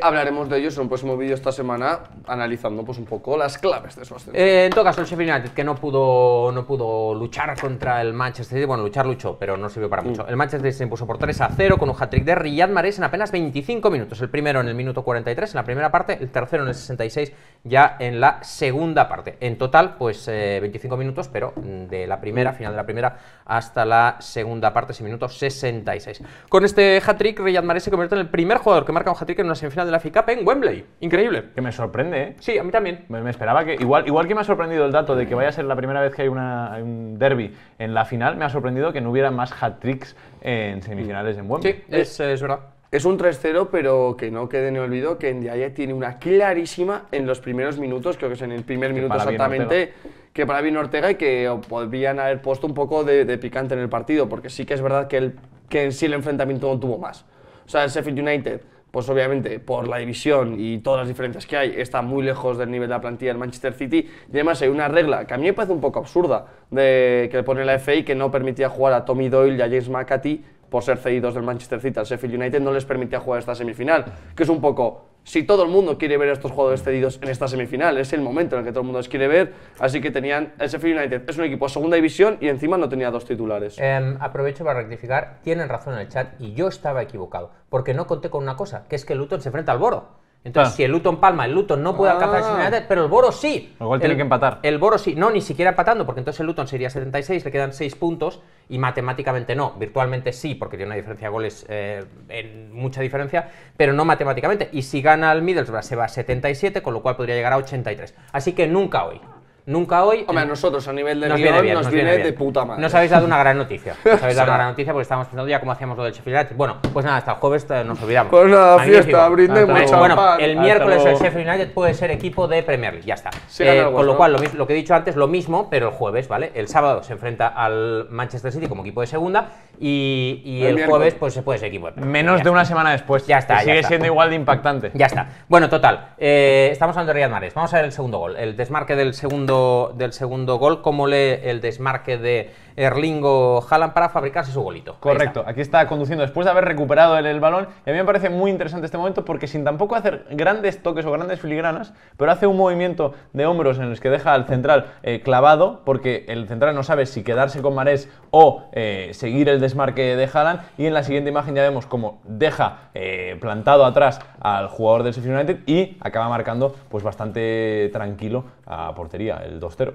hablaremos de ellos en un próximo vídeo esta semana, analizando pues un poco las claves de su ascenso. Eh, en todo caso, el Sheffield United, que no pudo, no pudo luchar contra el Manchester City, bueno, luchar luchó, pero no sirvió para mm. mucho. El Manchester City se impuso por 3 a 0 con un hat-trick de Riyad Mahrez en apenas 25 minutos. El primero en el minuto 43 en la primera parte, el tercero en el 66 ya en la segunda parte. En total, pues 25 eh, minutos, pero de la primera, final de la primera, hasta la segunda parte, ese minuto 66. Con este hat-trick, Riyad Mahrez se convierte en el primer jugador que marca un hat-trick en una de la FICAP en Wembley. Increíble. Que me sorprende, ¿eh? Sí, a mí también. Me, esperaba que, igual, igual que me ha sorprendido el dato de que vaya a ser la primera vez que hay una, un derby en la final, me ha sorprendido que no hubiera más hat-tricks en semifinales en Wembley. Sí, es, es verdad. Es un 3-0, pero que no quede ni olvido que Ndiaye tiene una clarísima en los primeros minutos, creo que es en el primer minuto exactamente, que para bien Ortega y que podrían haber puesto un poco de, picante en el partido, porque sí que es verdad que, el, que en sí el enfrentamiento tuvo más. O sea, el Sheffield United pues obviamente por la división y todas las diferencias que hay, está muy lejos del nivel de la plantilla del Manchester City. Y además hay una regla que a mí me parece un poco absurda de, que pone la FA que no permitía jugar a Tommy Doyle y a James McAtee por ser cedidos del Manchester City al Sheffield United, no les permitía jugar esta semifinal. Que es un poco, si todo el mundo quiere ver a estos jugadores cedidos en esta semifinal, es el momento en el que todo el mundo les quiere ver. Así que tenían el Sheffield United, es un equipo de segunda división y encima no tenía dos titulares. Em, aprovecho para rectificar, tienen razón en el chat y yo estaba equivocado, porque no conté con una cosa, que es que Luton se enfrenta al Boro. Entonces, ah. si el Luton palma, el Luton no puede ah. alcanzar el pero el Boro sí. Igual tiene que empatar. El Boro sí, no, ni siquiera empatando, porque entonces el Luton sería 76, le quedan 6 puntos y matemáticamente no. Virtualmente sí, porque tiene una diferencia de goles, eh, en mucha diferencia, pero no matemáticamente. Y si gana el Middlesbrough se va a 77, con lo cual podría llegar a 83. Así que nunca hoy nunca hoy. Hombre, eh, nosotros a nivel de nos viene bien, nos, viene, de puta madre. Nos habéis dado una gran noticia. Nos habéis dado una gran noticia porque estábamos pensando ya cómo hacíamos lo del Sheffield United. Bueno, pues nada, hasta el jueves eh, nos olvidamos. Pues nada, fiesta, brindemos. Hecho, bueno, el miércoles el Sheffield United puede ser equipo de Premier League, ya está. Eh, con lo cual, lo, que he dicho antes, lo mismo, pero el jueves, ¿vale? El sábado se enfrenta al Manchester City como equipo de segunda y, el, jueves pues se puede ser equipo de Premier League. Menos de una semana después. Ya está. sigue siendo igual de impactante. Ya está. Bueno, total, estamos hablando de Riyad Mahrez. Vamos a ver el segundo gol, el desmarque del segundo del segundo gol, como lee el desmarque de Erlingo Haaland para fabricarse su golito. Correcto, aquí está conduciendo después de haber recuperado el, balón. Y a mí me parece muy interesante este momento porque sin tampoco hacer grandes toques o grandes filigranas, pero hace un movimiento de hombros en el que deja al central eh, clavado porque el central no sabe si quedarse con Marés o eh, seguir el desmarque de Haaland. Y en la siguiente imagen ya vemos cómo deja eh, plantado atrás al jugador del Sheffield United y acaba marcando pues bastante tranquilo a portería el 2-0.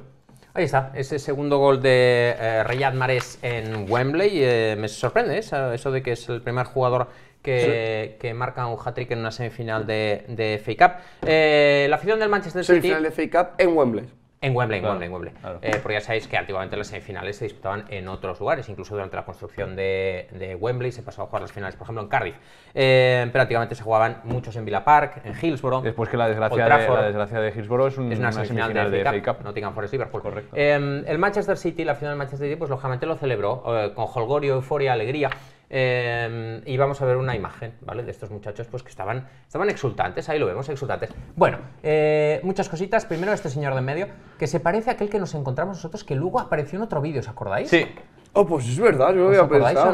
Ahí está, ese segundo gol de eh, Riyad en Wembley. Eh, me sorprende ¿eh? eso, de que es el primer jugador que, marca un hat-trick en una semifinal de, FA Cup. Eh, la afición del Manchester City... Semifinal de FA Cup en Wembley. En Wembley, en Wembley, en Wembley. Eh, porque ya sabéis que antiguamente las semifinales se disputaban en otros lugares, incluso durante la construcción de, Wembley se pasó a jugar las finales, por ejemplo, en Cardiff. Eh, pero antiguamente se jugaban muchos en Villa Park, en Hillsborough. Después que la desgracia, de, la desgracia de Hillsborough es, una, semifinal, de, FA Cup, Nottingham Forest Liverpool. Correcto. Em, el Manchester City, la final del Manchester City, pues lógicamente lo celebró eh, con jolgorio, euforia, alegría. Em, y vamos a ver una imagen, ¿vale? De estos muchachos pues que estaban, estaban exultantes, ahí lo vemos, exultantes. Bueno, eh, muchas cositas. Primero este señor de en medio, que se parece a aquel que nos encontramos nosotros, que luego apareció en otro vídeo, ¿os acordáis? Sí. Oh, pues es verdad, yo lo había pensado. ¿Os acordáis o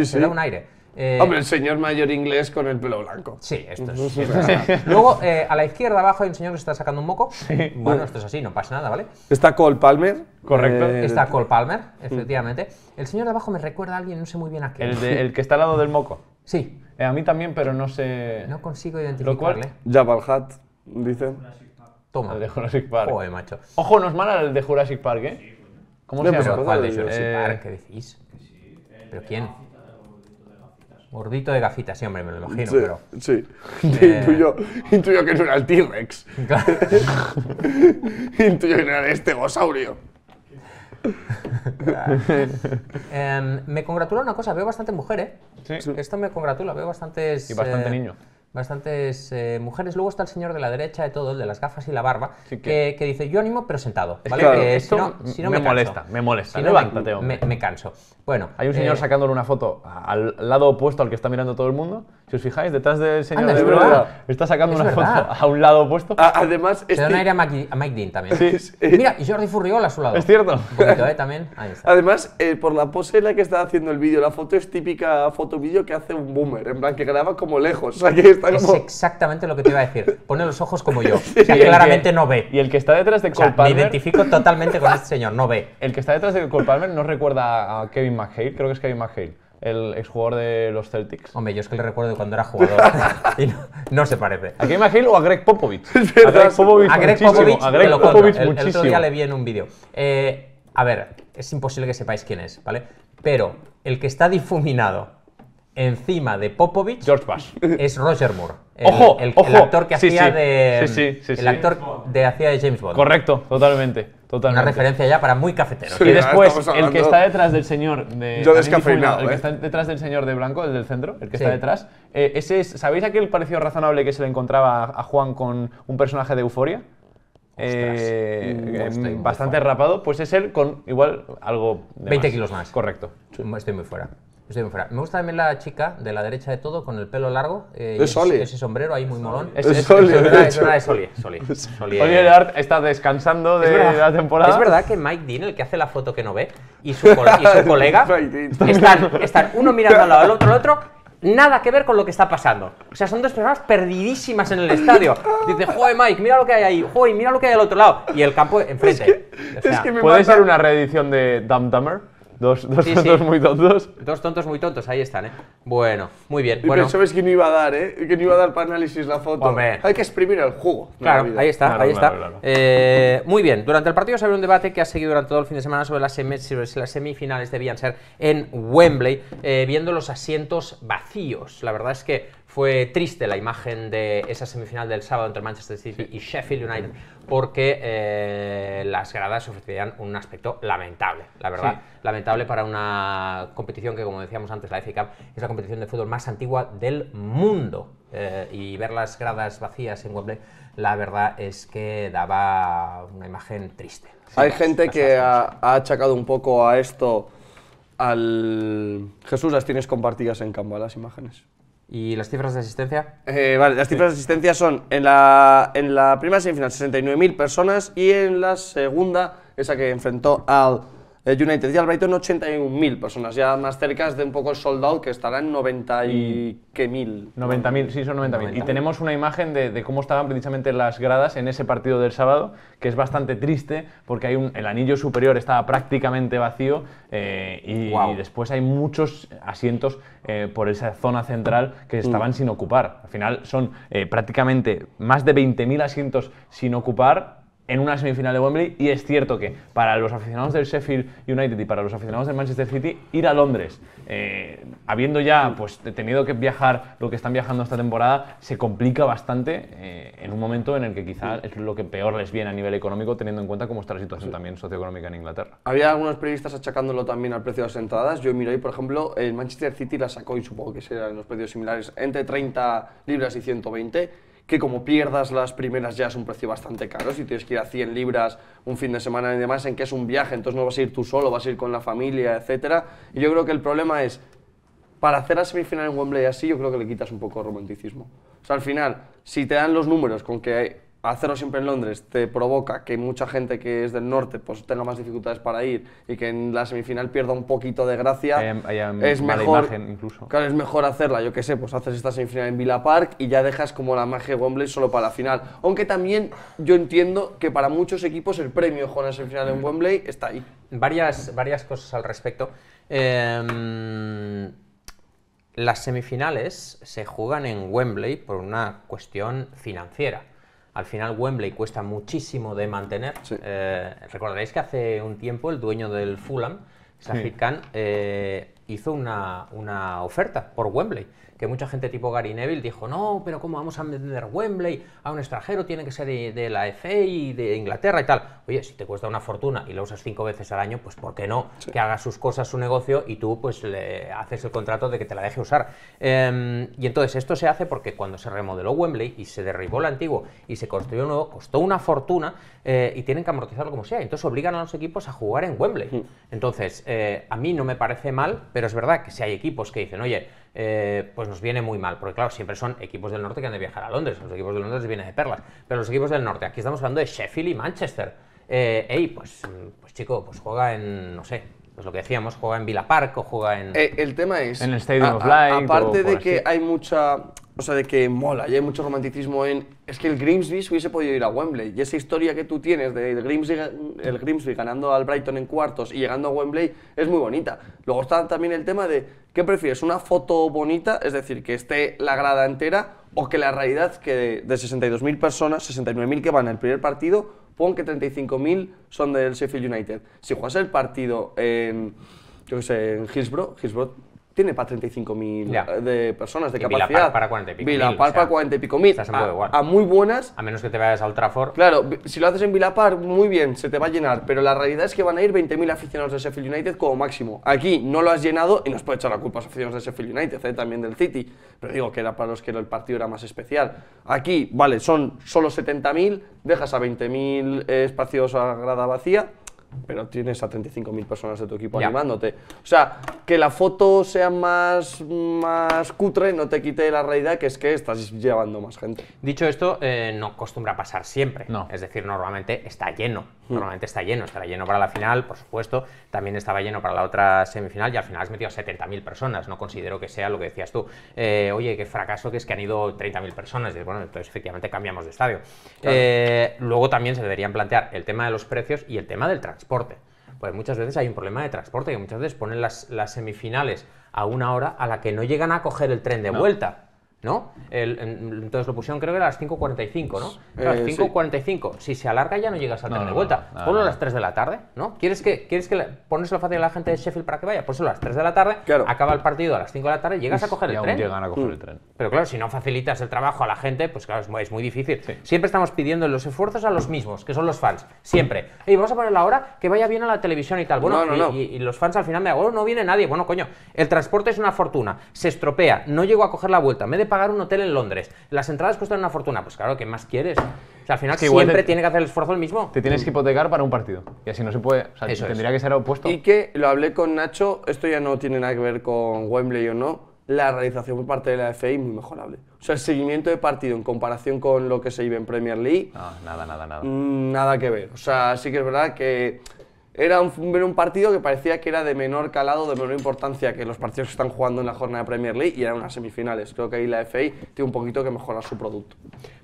no? Se da un aire. Eh, Hombre, el señor mayor inglés con el pelo blanco. Sí, esto es. Luego, eh, a la izquierda abajo hay un señor que se está sacando un moco. Bueno, esto es así, no pasa nada, ¿vale? Está Cole Palmer. Correcto. Eh, está Cole Palmer, efectivamente. El señor de abajo me recuerda a alguien, no sé muy bien a quién. El, el que está al lado del moco. Sí. a mí también, pero no sé. No consigo identificarle. Jabal Hat, dicen. Toma. El de Jurassic Park. Joder, macho. Ojo, no es mala el de Jurassic Park, ¿eh? ¿Cómo se llama? ¿Cuál de Jurassic Park? ¿Qué decís? ¿Pero quién? Gordito de gafitas, hombre, me lo imagino, sí, pero... Sí, intuyo, intuyo, que no era el T-Rex. Claro. intuyo que no era el estegosaurio. Em, me congratula una cosa, veo bastante mujer, ¿eh? Sí. Esto me congratula, veo bastantes... Y bastante eh, niño bastantes eh, mujeres. Luego está el señor de la derecha de todo, el de las gafas y la barba, que... dice, yo ánimo pero sentado. esto me, molesta, me molesta, me, canso. Bueno, Hay un señor eh, sacándole una foto al lado opuesto al que está mirando todo el mundo. Si os fijáis, detrás del señor de es está sacando una foto a un lado opuesto. además, da un aire a Mike, Dean también. Mira, y Jordi Furriola a su lado. Es cierto. Eh, también. Además, por la pose en la que está haciendo el vídeo, la foto es típica foto-vídeo que hace un boomer, en plan que graba como lejos. Aquí está es exactamente lo que te iba a decir. Pone los ojos como yo. O sea, claramente no ve. Y el que está detrás de o Palmer... Me identifico totalmente con este señor, no ve. El que está detrás de Cole Palmer no recuerda a Kevin McHale, creo que es Kevin McHale. El exjugador de los Celtics. Hombre, yo es que le recuerdo de cuando era jugador. y no, se parece. ¿A Kevin McHale o a Greg Popovich? a Greg Popovich, a Greg Popovich, a Greg Popovich el, el, otro día le vi en un vídeo. Eh, a ver, es imposible que sepáis quién es, ¿vale? Pero el que está difuminado encima de Popovich George Bush. es Roger Moore. El, el, actor que hacía de. James Bond. Correcto, totalmente. totalmente. Una referencia ya para muy cafetero. y después, el que está detrás del señor de. ¿eh? detrás del señor de blanco, el del centro, el que está detrás. Eh, ese ¿Sabéis aquel parecido razonable que se le encontraba a Juan con un personaje de Euforia? Eh, mm, em, bastante rapado, pues es él con igual algo. De 20 kilos más. Correcto. Estoy muy fuera. Me gusta también la chica de la derecha de todo con el pelo largo. Eh, Ese sombrero ahí muy molón. Es, es, es Soli. de es, Soli. Soli. Eh. está descansando de la temporada. Es verdad que Mike Dean, el que hace la foto que no ve, y su, colega están, uno mirando al lado del otro, al otro. Nada que ver con lo que está pasando. O sea, son dos personas perdidísimas en el estadio. Dice, joder, Mike, mira lo que hay ahí. Joder, mira lo que hay al otro lado. Y el campo enfrente. ¿Puede ser una reedición de Dumb Dumber? Dos, dos tontos muy tontos. Dos tontos muy tontos, ahí están, ¿eh? Bueno, muy bien. bueno. sabes que no iba a dar, ¿eh? Que no iba a dar para análisis la foto. Hay que exprimir el jugo. Claro, ahí está, ahí está. Eh, muy bien, durante el partido se abrió un debate que ha seguido durante todo el fin de semana sobre las, las semifinales debían ser en Wembley, eh, viendo los asientos vacíos. La verdad es que fue triste la imagen de esa semifinal del sábado entre Manchester City y Sheffield United porque eh, las gradas ofrecían un aspecto lamentable, la verdad. Lamentable para una competición que, como decíamos antes, la FA es la competición de fútbol más antigua del mundo. Eh, y ver las gradas vacías en Wembley, la verdad es que daba una imagen triste. Hay gente que ha, achacado un poco a esto al... Jesús, las tienes compartidas en Canva, las imágenes. ¿Y las cifras de asistencia? Eh, vale, las cifras de asistencia son en la, en la primera semifinal 69.000 personas y en la segunda, esa que enfrentó al United y el Brighton 81.000 personas, ya más cerca de un poco el sold out que estará en 90 mil. 90.000, sí, son 90.000. y tenemos una imagen de, cómo estaban precisamente las gradas en ese partido del sábado, que es bastante triste porque hay un, el anillo superior estaba prácticamente vacío eh, y, después hay muchos asientos eh, por esa zona central que mm. estaban sin ocupar. Al final son eh, prácticamente más de 20.000 asientos sin ocupar en una semifinal de Wembley y es cierto que para los aficionados del Sheffield United y para los aficionados del Manchester City ir a Londres eh, habiendo ya pues, tenido que viajar lo que están viajando esta temporada se complica bastante eh, en un momento en el que quizá es lo que peor les viene a nivel económico teniendo en cuenta cómo está la situación también socioeconómica en Inglaterra. Había algunos periodistas achacándolo también al precio de las entradas. Yo miro ahí, por ejemplo, el Manchester City la sacó y supongo que serán los precios similares entre 30 libras y 120 que como pierdas las primeras ya es un precio bastante caro, si tienes que ir a 100 libras un fin de semana y demás, en que es un viaje, entonces no vas a ir tú solo, vas a ir con la familia, etcétera. Y yo creo que el problema es, para hacer la semifinal en Wembley así, yo creo que le quitas un poco de romanticismo. O sea, al final, si te dan los números con que hacerlo siempre en Londres te provoca que mucha gente que es del norte pues tenga más dificultades para ir y que en la semifinal pierda un poquito de gracia, eh, um, es mejor incluso. es mejor hacerla, yo qué sé, pues haces esta semifinal en Villa Park y ya dejas como la magia Wembley solo para la final. Aunque también yo entiendo que para muchos equipos el premio jugar la semifinal en mm. Wembley está ahí. Varias, varias cosas al respecto. Em, las semifinales se juegan en Wembley por una cuestión financiera al final Wembley cuesta muchísimo de mantener. Eh, recordaréis que hace un tiempo el dueño del Fulham, Sajid Khan, eh, hizo una, una, oferta por Wembley que mucha gente tipo Gary Neville dijo, no, pero ¿cómo vamos a vender Wembley a un extranjero? Tiene que ser de, la FA e y de Inglaterra y tal. Oye, si te cuesta una fortuna y lo usas cinco veces al año, pues ¿por qué no? Que haga sus cosas, su negocio y tú pues le haces el contrato de que te la deje usar. Em, y entonces esto se hace porque cuando se remodeló Wembley y se derribó el antiguo y se construyó un nuevo, costó una fortuna eh, y tienen que amortizarlo como sea. Entonces obligan a los equipos a jugar en Wembley. Mm. Entonces, eh, a mí no me parece mal, pero es verdad que si hay equipos que dicen, oye, eh, pues nos viene muy mal, porque claro, siempre son equipos del norte que han de viajar a Londres, los equipos de Londres vienen de perlas, pero los equipos del norte, aquí estamos hablando de Sheffield y Manchester. Eh, ey, pues, pues chico, pues juega en, no sé, pues lo que decíamos, juega en Villa Park o juega en... Eh, el tema es... En el Stadium of Light. Aparte de que hay mucha o sea de que mola y hay mucho romanticismo en. Es que el Grimsby se hubiese podido ir a Wembley. Y esa historia que tú tienes del Grimsby, el Grimsby ganando al Brighton en cuartos y llegando a Wembley es muy bonita. Luego está también el tema de: ¿qué prefieres? ¿Una foto bonita? Es decir, que esté la grada entera o que la realidad que de, 62.000 personas, 69.000 que van al primer partido, pon que 35.000 son del Sheffield United. Si juegas el partido en. qué en Hillsborough tiene para 35.000 eh, de personas de capacidad. Vilapar para 40 y pico Vilapar para 40 y pico mil. a, muy buenas. A menos que te vayas al Trafford. Claro, si lo haces en Vilapar, muy bien, se te va a llenar. Pero la realidad es que van a ir 20.000 aficionados de Sheffield United como máximo. Aquí no lo has llenado y nos puede echar la culpa a los aficionados de Sheffield United, eh, también del City. Pero digo que era para los que el partido era más especial. Aquí, vale, son solo 70.000, dejas a 20.000 espacios a grada vacía pero tienes a 35.000 personas de tu equipo animándote. O sea, que la foto sea más, más cutre no te quite la realidad que es que estás llevando más gente. Dicho esto, eh, no costumbra pasar siempre. Es decir, normalmente está lleno. Mm. Normalmente está lleno, estará lleno para la final, por supuesto, también estaba lleno para la otra semifinal y al final has metido a 70.000 personas, no considero que sea lo que decías tú. Eh, oye, qué fracaso que es que han ido 30.000 personas, y bueno, entonces efectivamente cambiamos de estadio. Eh, luego también se deberían plantear el tema de los precios y el tema del transporte. Pues muchas veces hay un problema de transporte, que muchas veces ponen las, semifinales a una hora a la que no llegan a coger el tren de vuelta. ¿no? El, entonces lo pusieron creo que a las 5.45, ¿no? a las 5.45, si se alarga ya no llegas a tener de vuelta. Ponlo a las 3 de la tarde, ¿no? ¿Quieres que, quieres que lo fácil a la gente de Sheffield para que vaya? ponlo pues a las 3 de la tarde, acaba el partido a las 5 de la tarde, llegas a coger el tren. a coger el mm. tren. Pero claro, si no facilitas el trabajo a la gente, pues claro, es muy, difícil. Siempre estamos pidiendo los esfuerzos a los mismos, que son los fans, siempre. Y vamos a poner la hora que vaya bien a la televisión y tal. Bueno, y, los fans al final me hago, oh, no viene nadie. Bueno, coño, el transporte es una fortuna, se estropea, no llego a coger la vuelta, me pagar un hotel en Londres. Las entradas cuestan una fortuna. Pues claro, ¿qué más quieres? O sea, al final siempre tiene que hacer el esfuerzo el mismo. Te tienes que hipotecar para un partido. Y así no se puede. O sea, Eso tendría que ser opuesto. Y que lo hablé con Nacho, esto ya no tiene nada que ver con Wembley o no. La realización por parte de la FI muy mejorable. O sea, el seguimiento de partido en comparación con lo que se vive en Premier League. Ah, nada, nada, nada. Mm, nada que ver. O sea, sí que es verdad que era un, un, partido que parecía que era de menor calado, de menor importancia que los partidos que están jugando en la jornada de Premier League y eran unas semifinales. Creo que ahí la FA tiene un poquito que mejorar su producto.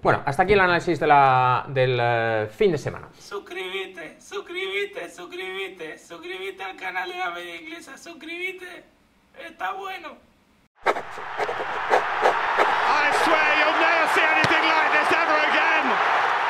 Bueno, hasta aquí el análisis de la, del eh, fin de semana. Suscríbete, suscríbete, suscríbete, suscribite al canal de la media inglesa, suscríbete. Está bueno. I swear you'll never see anything like this ever again.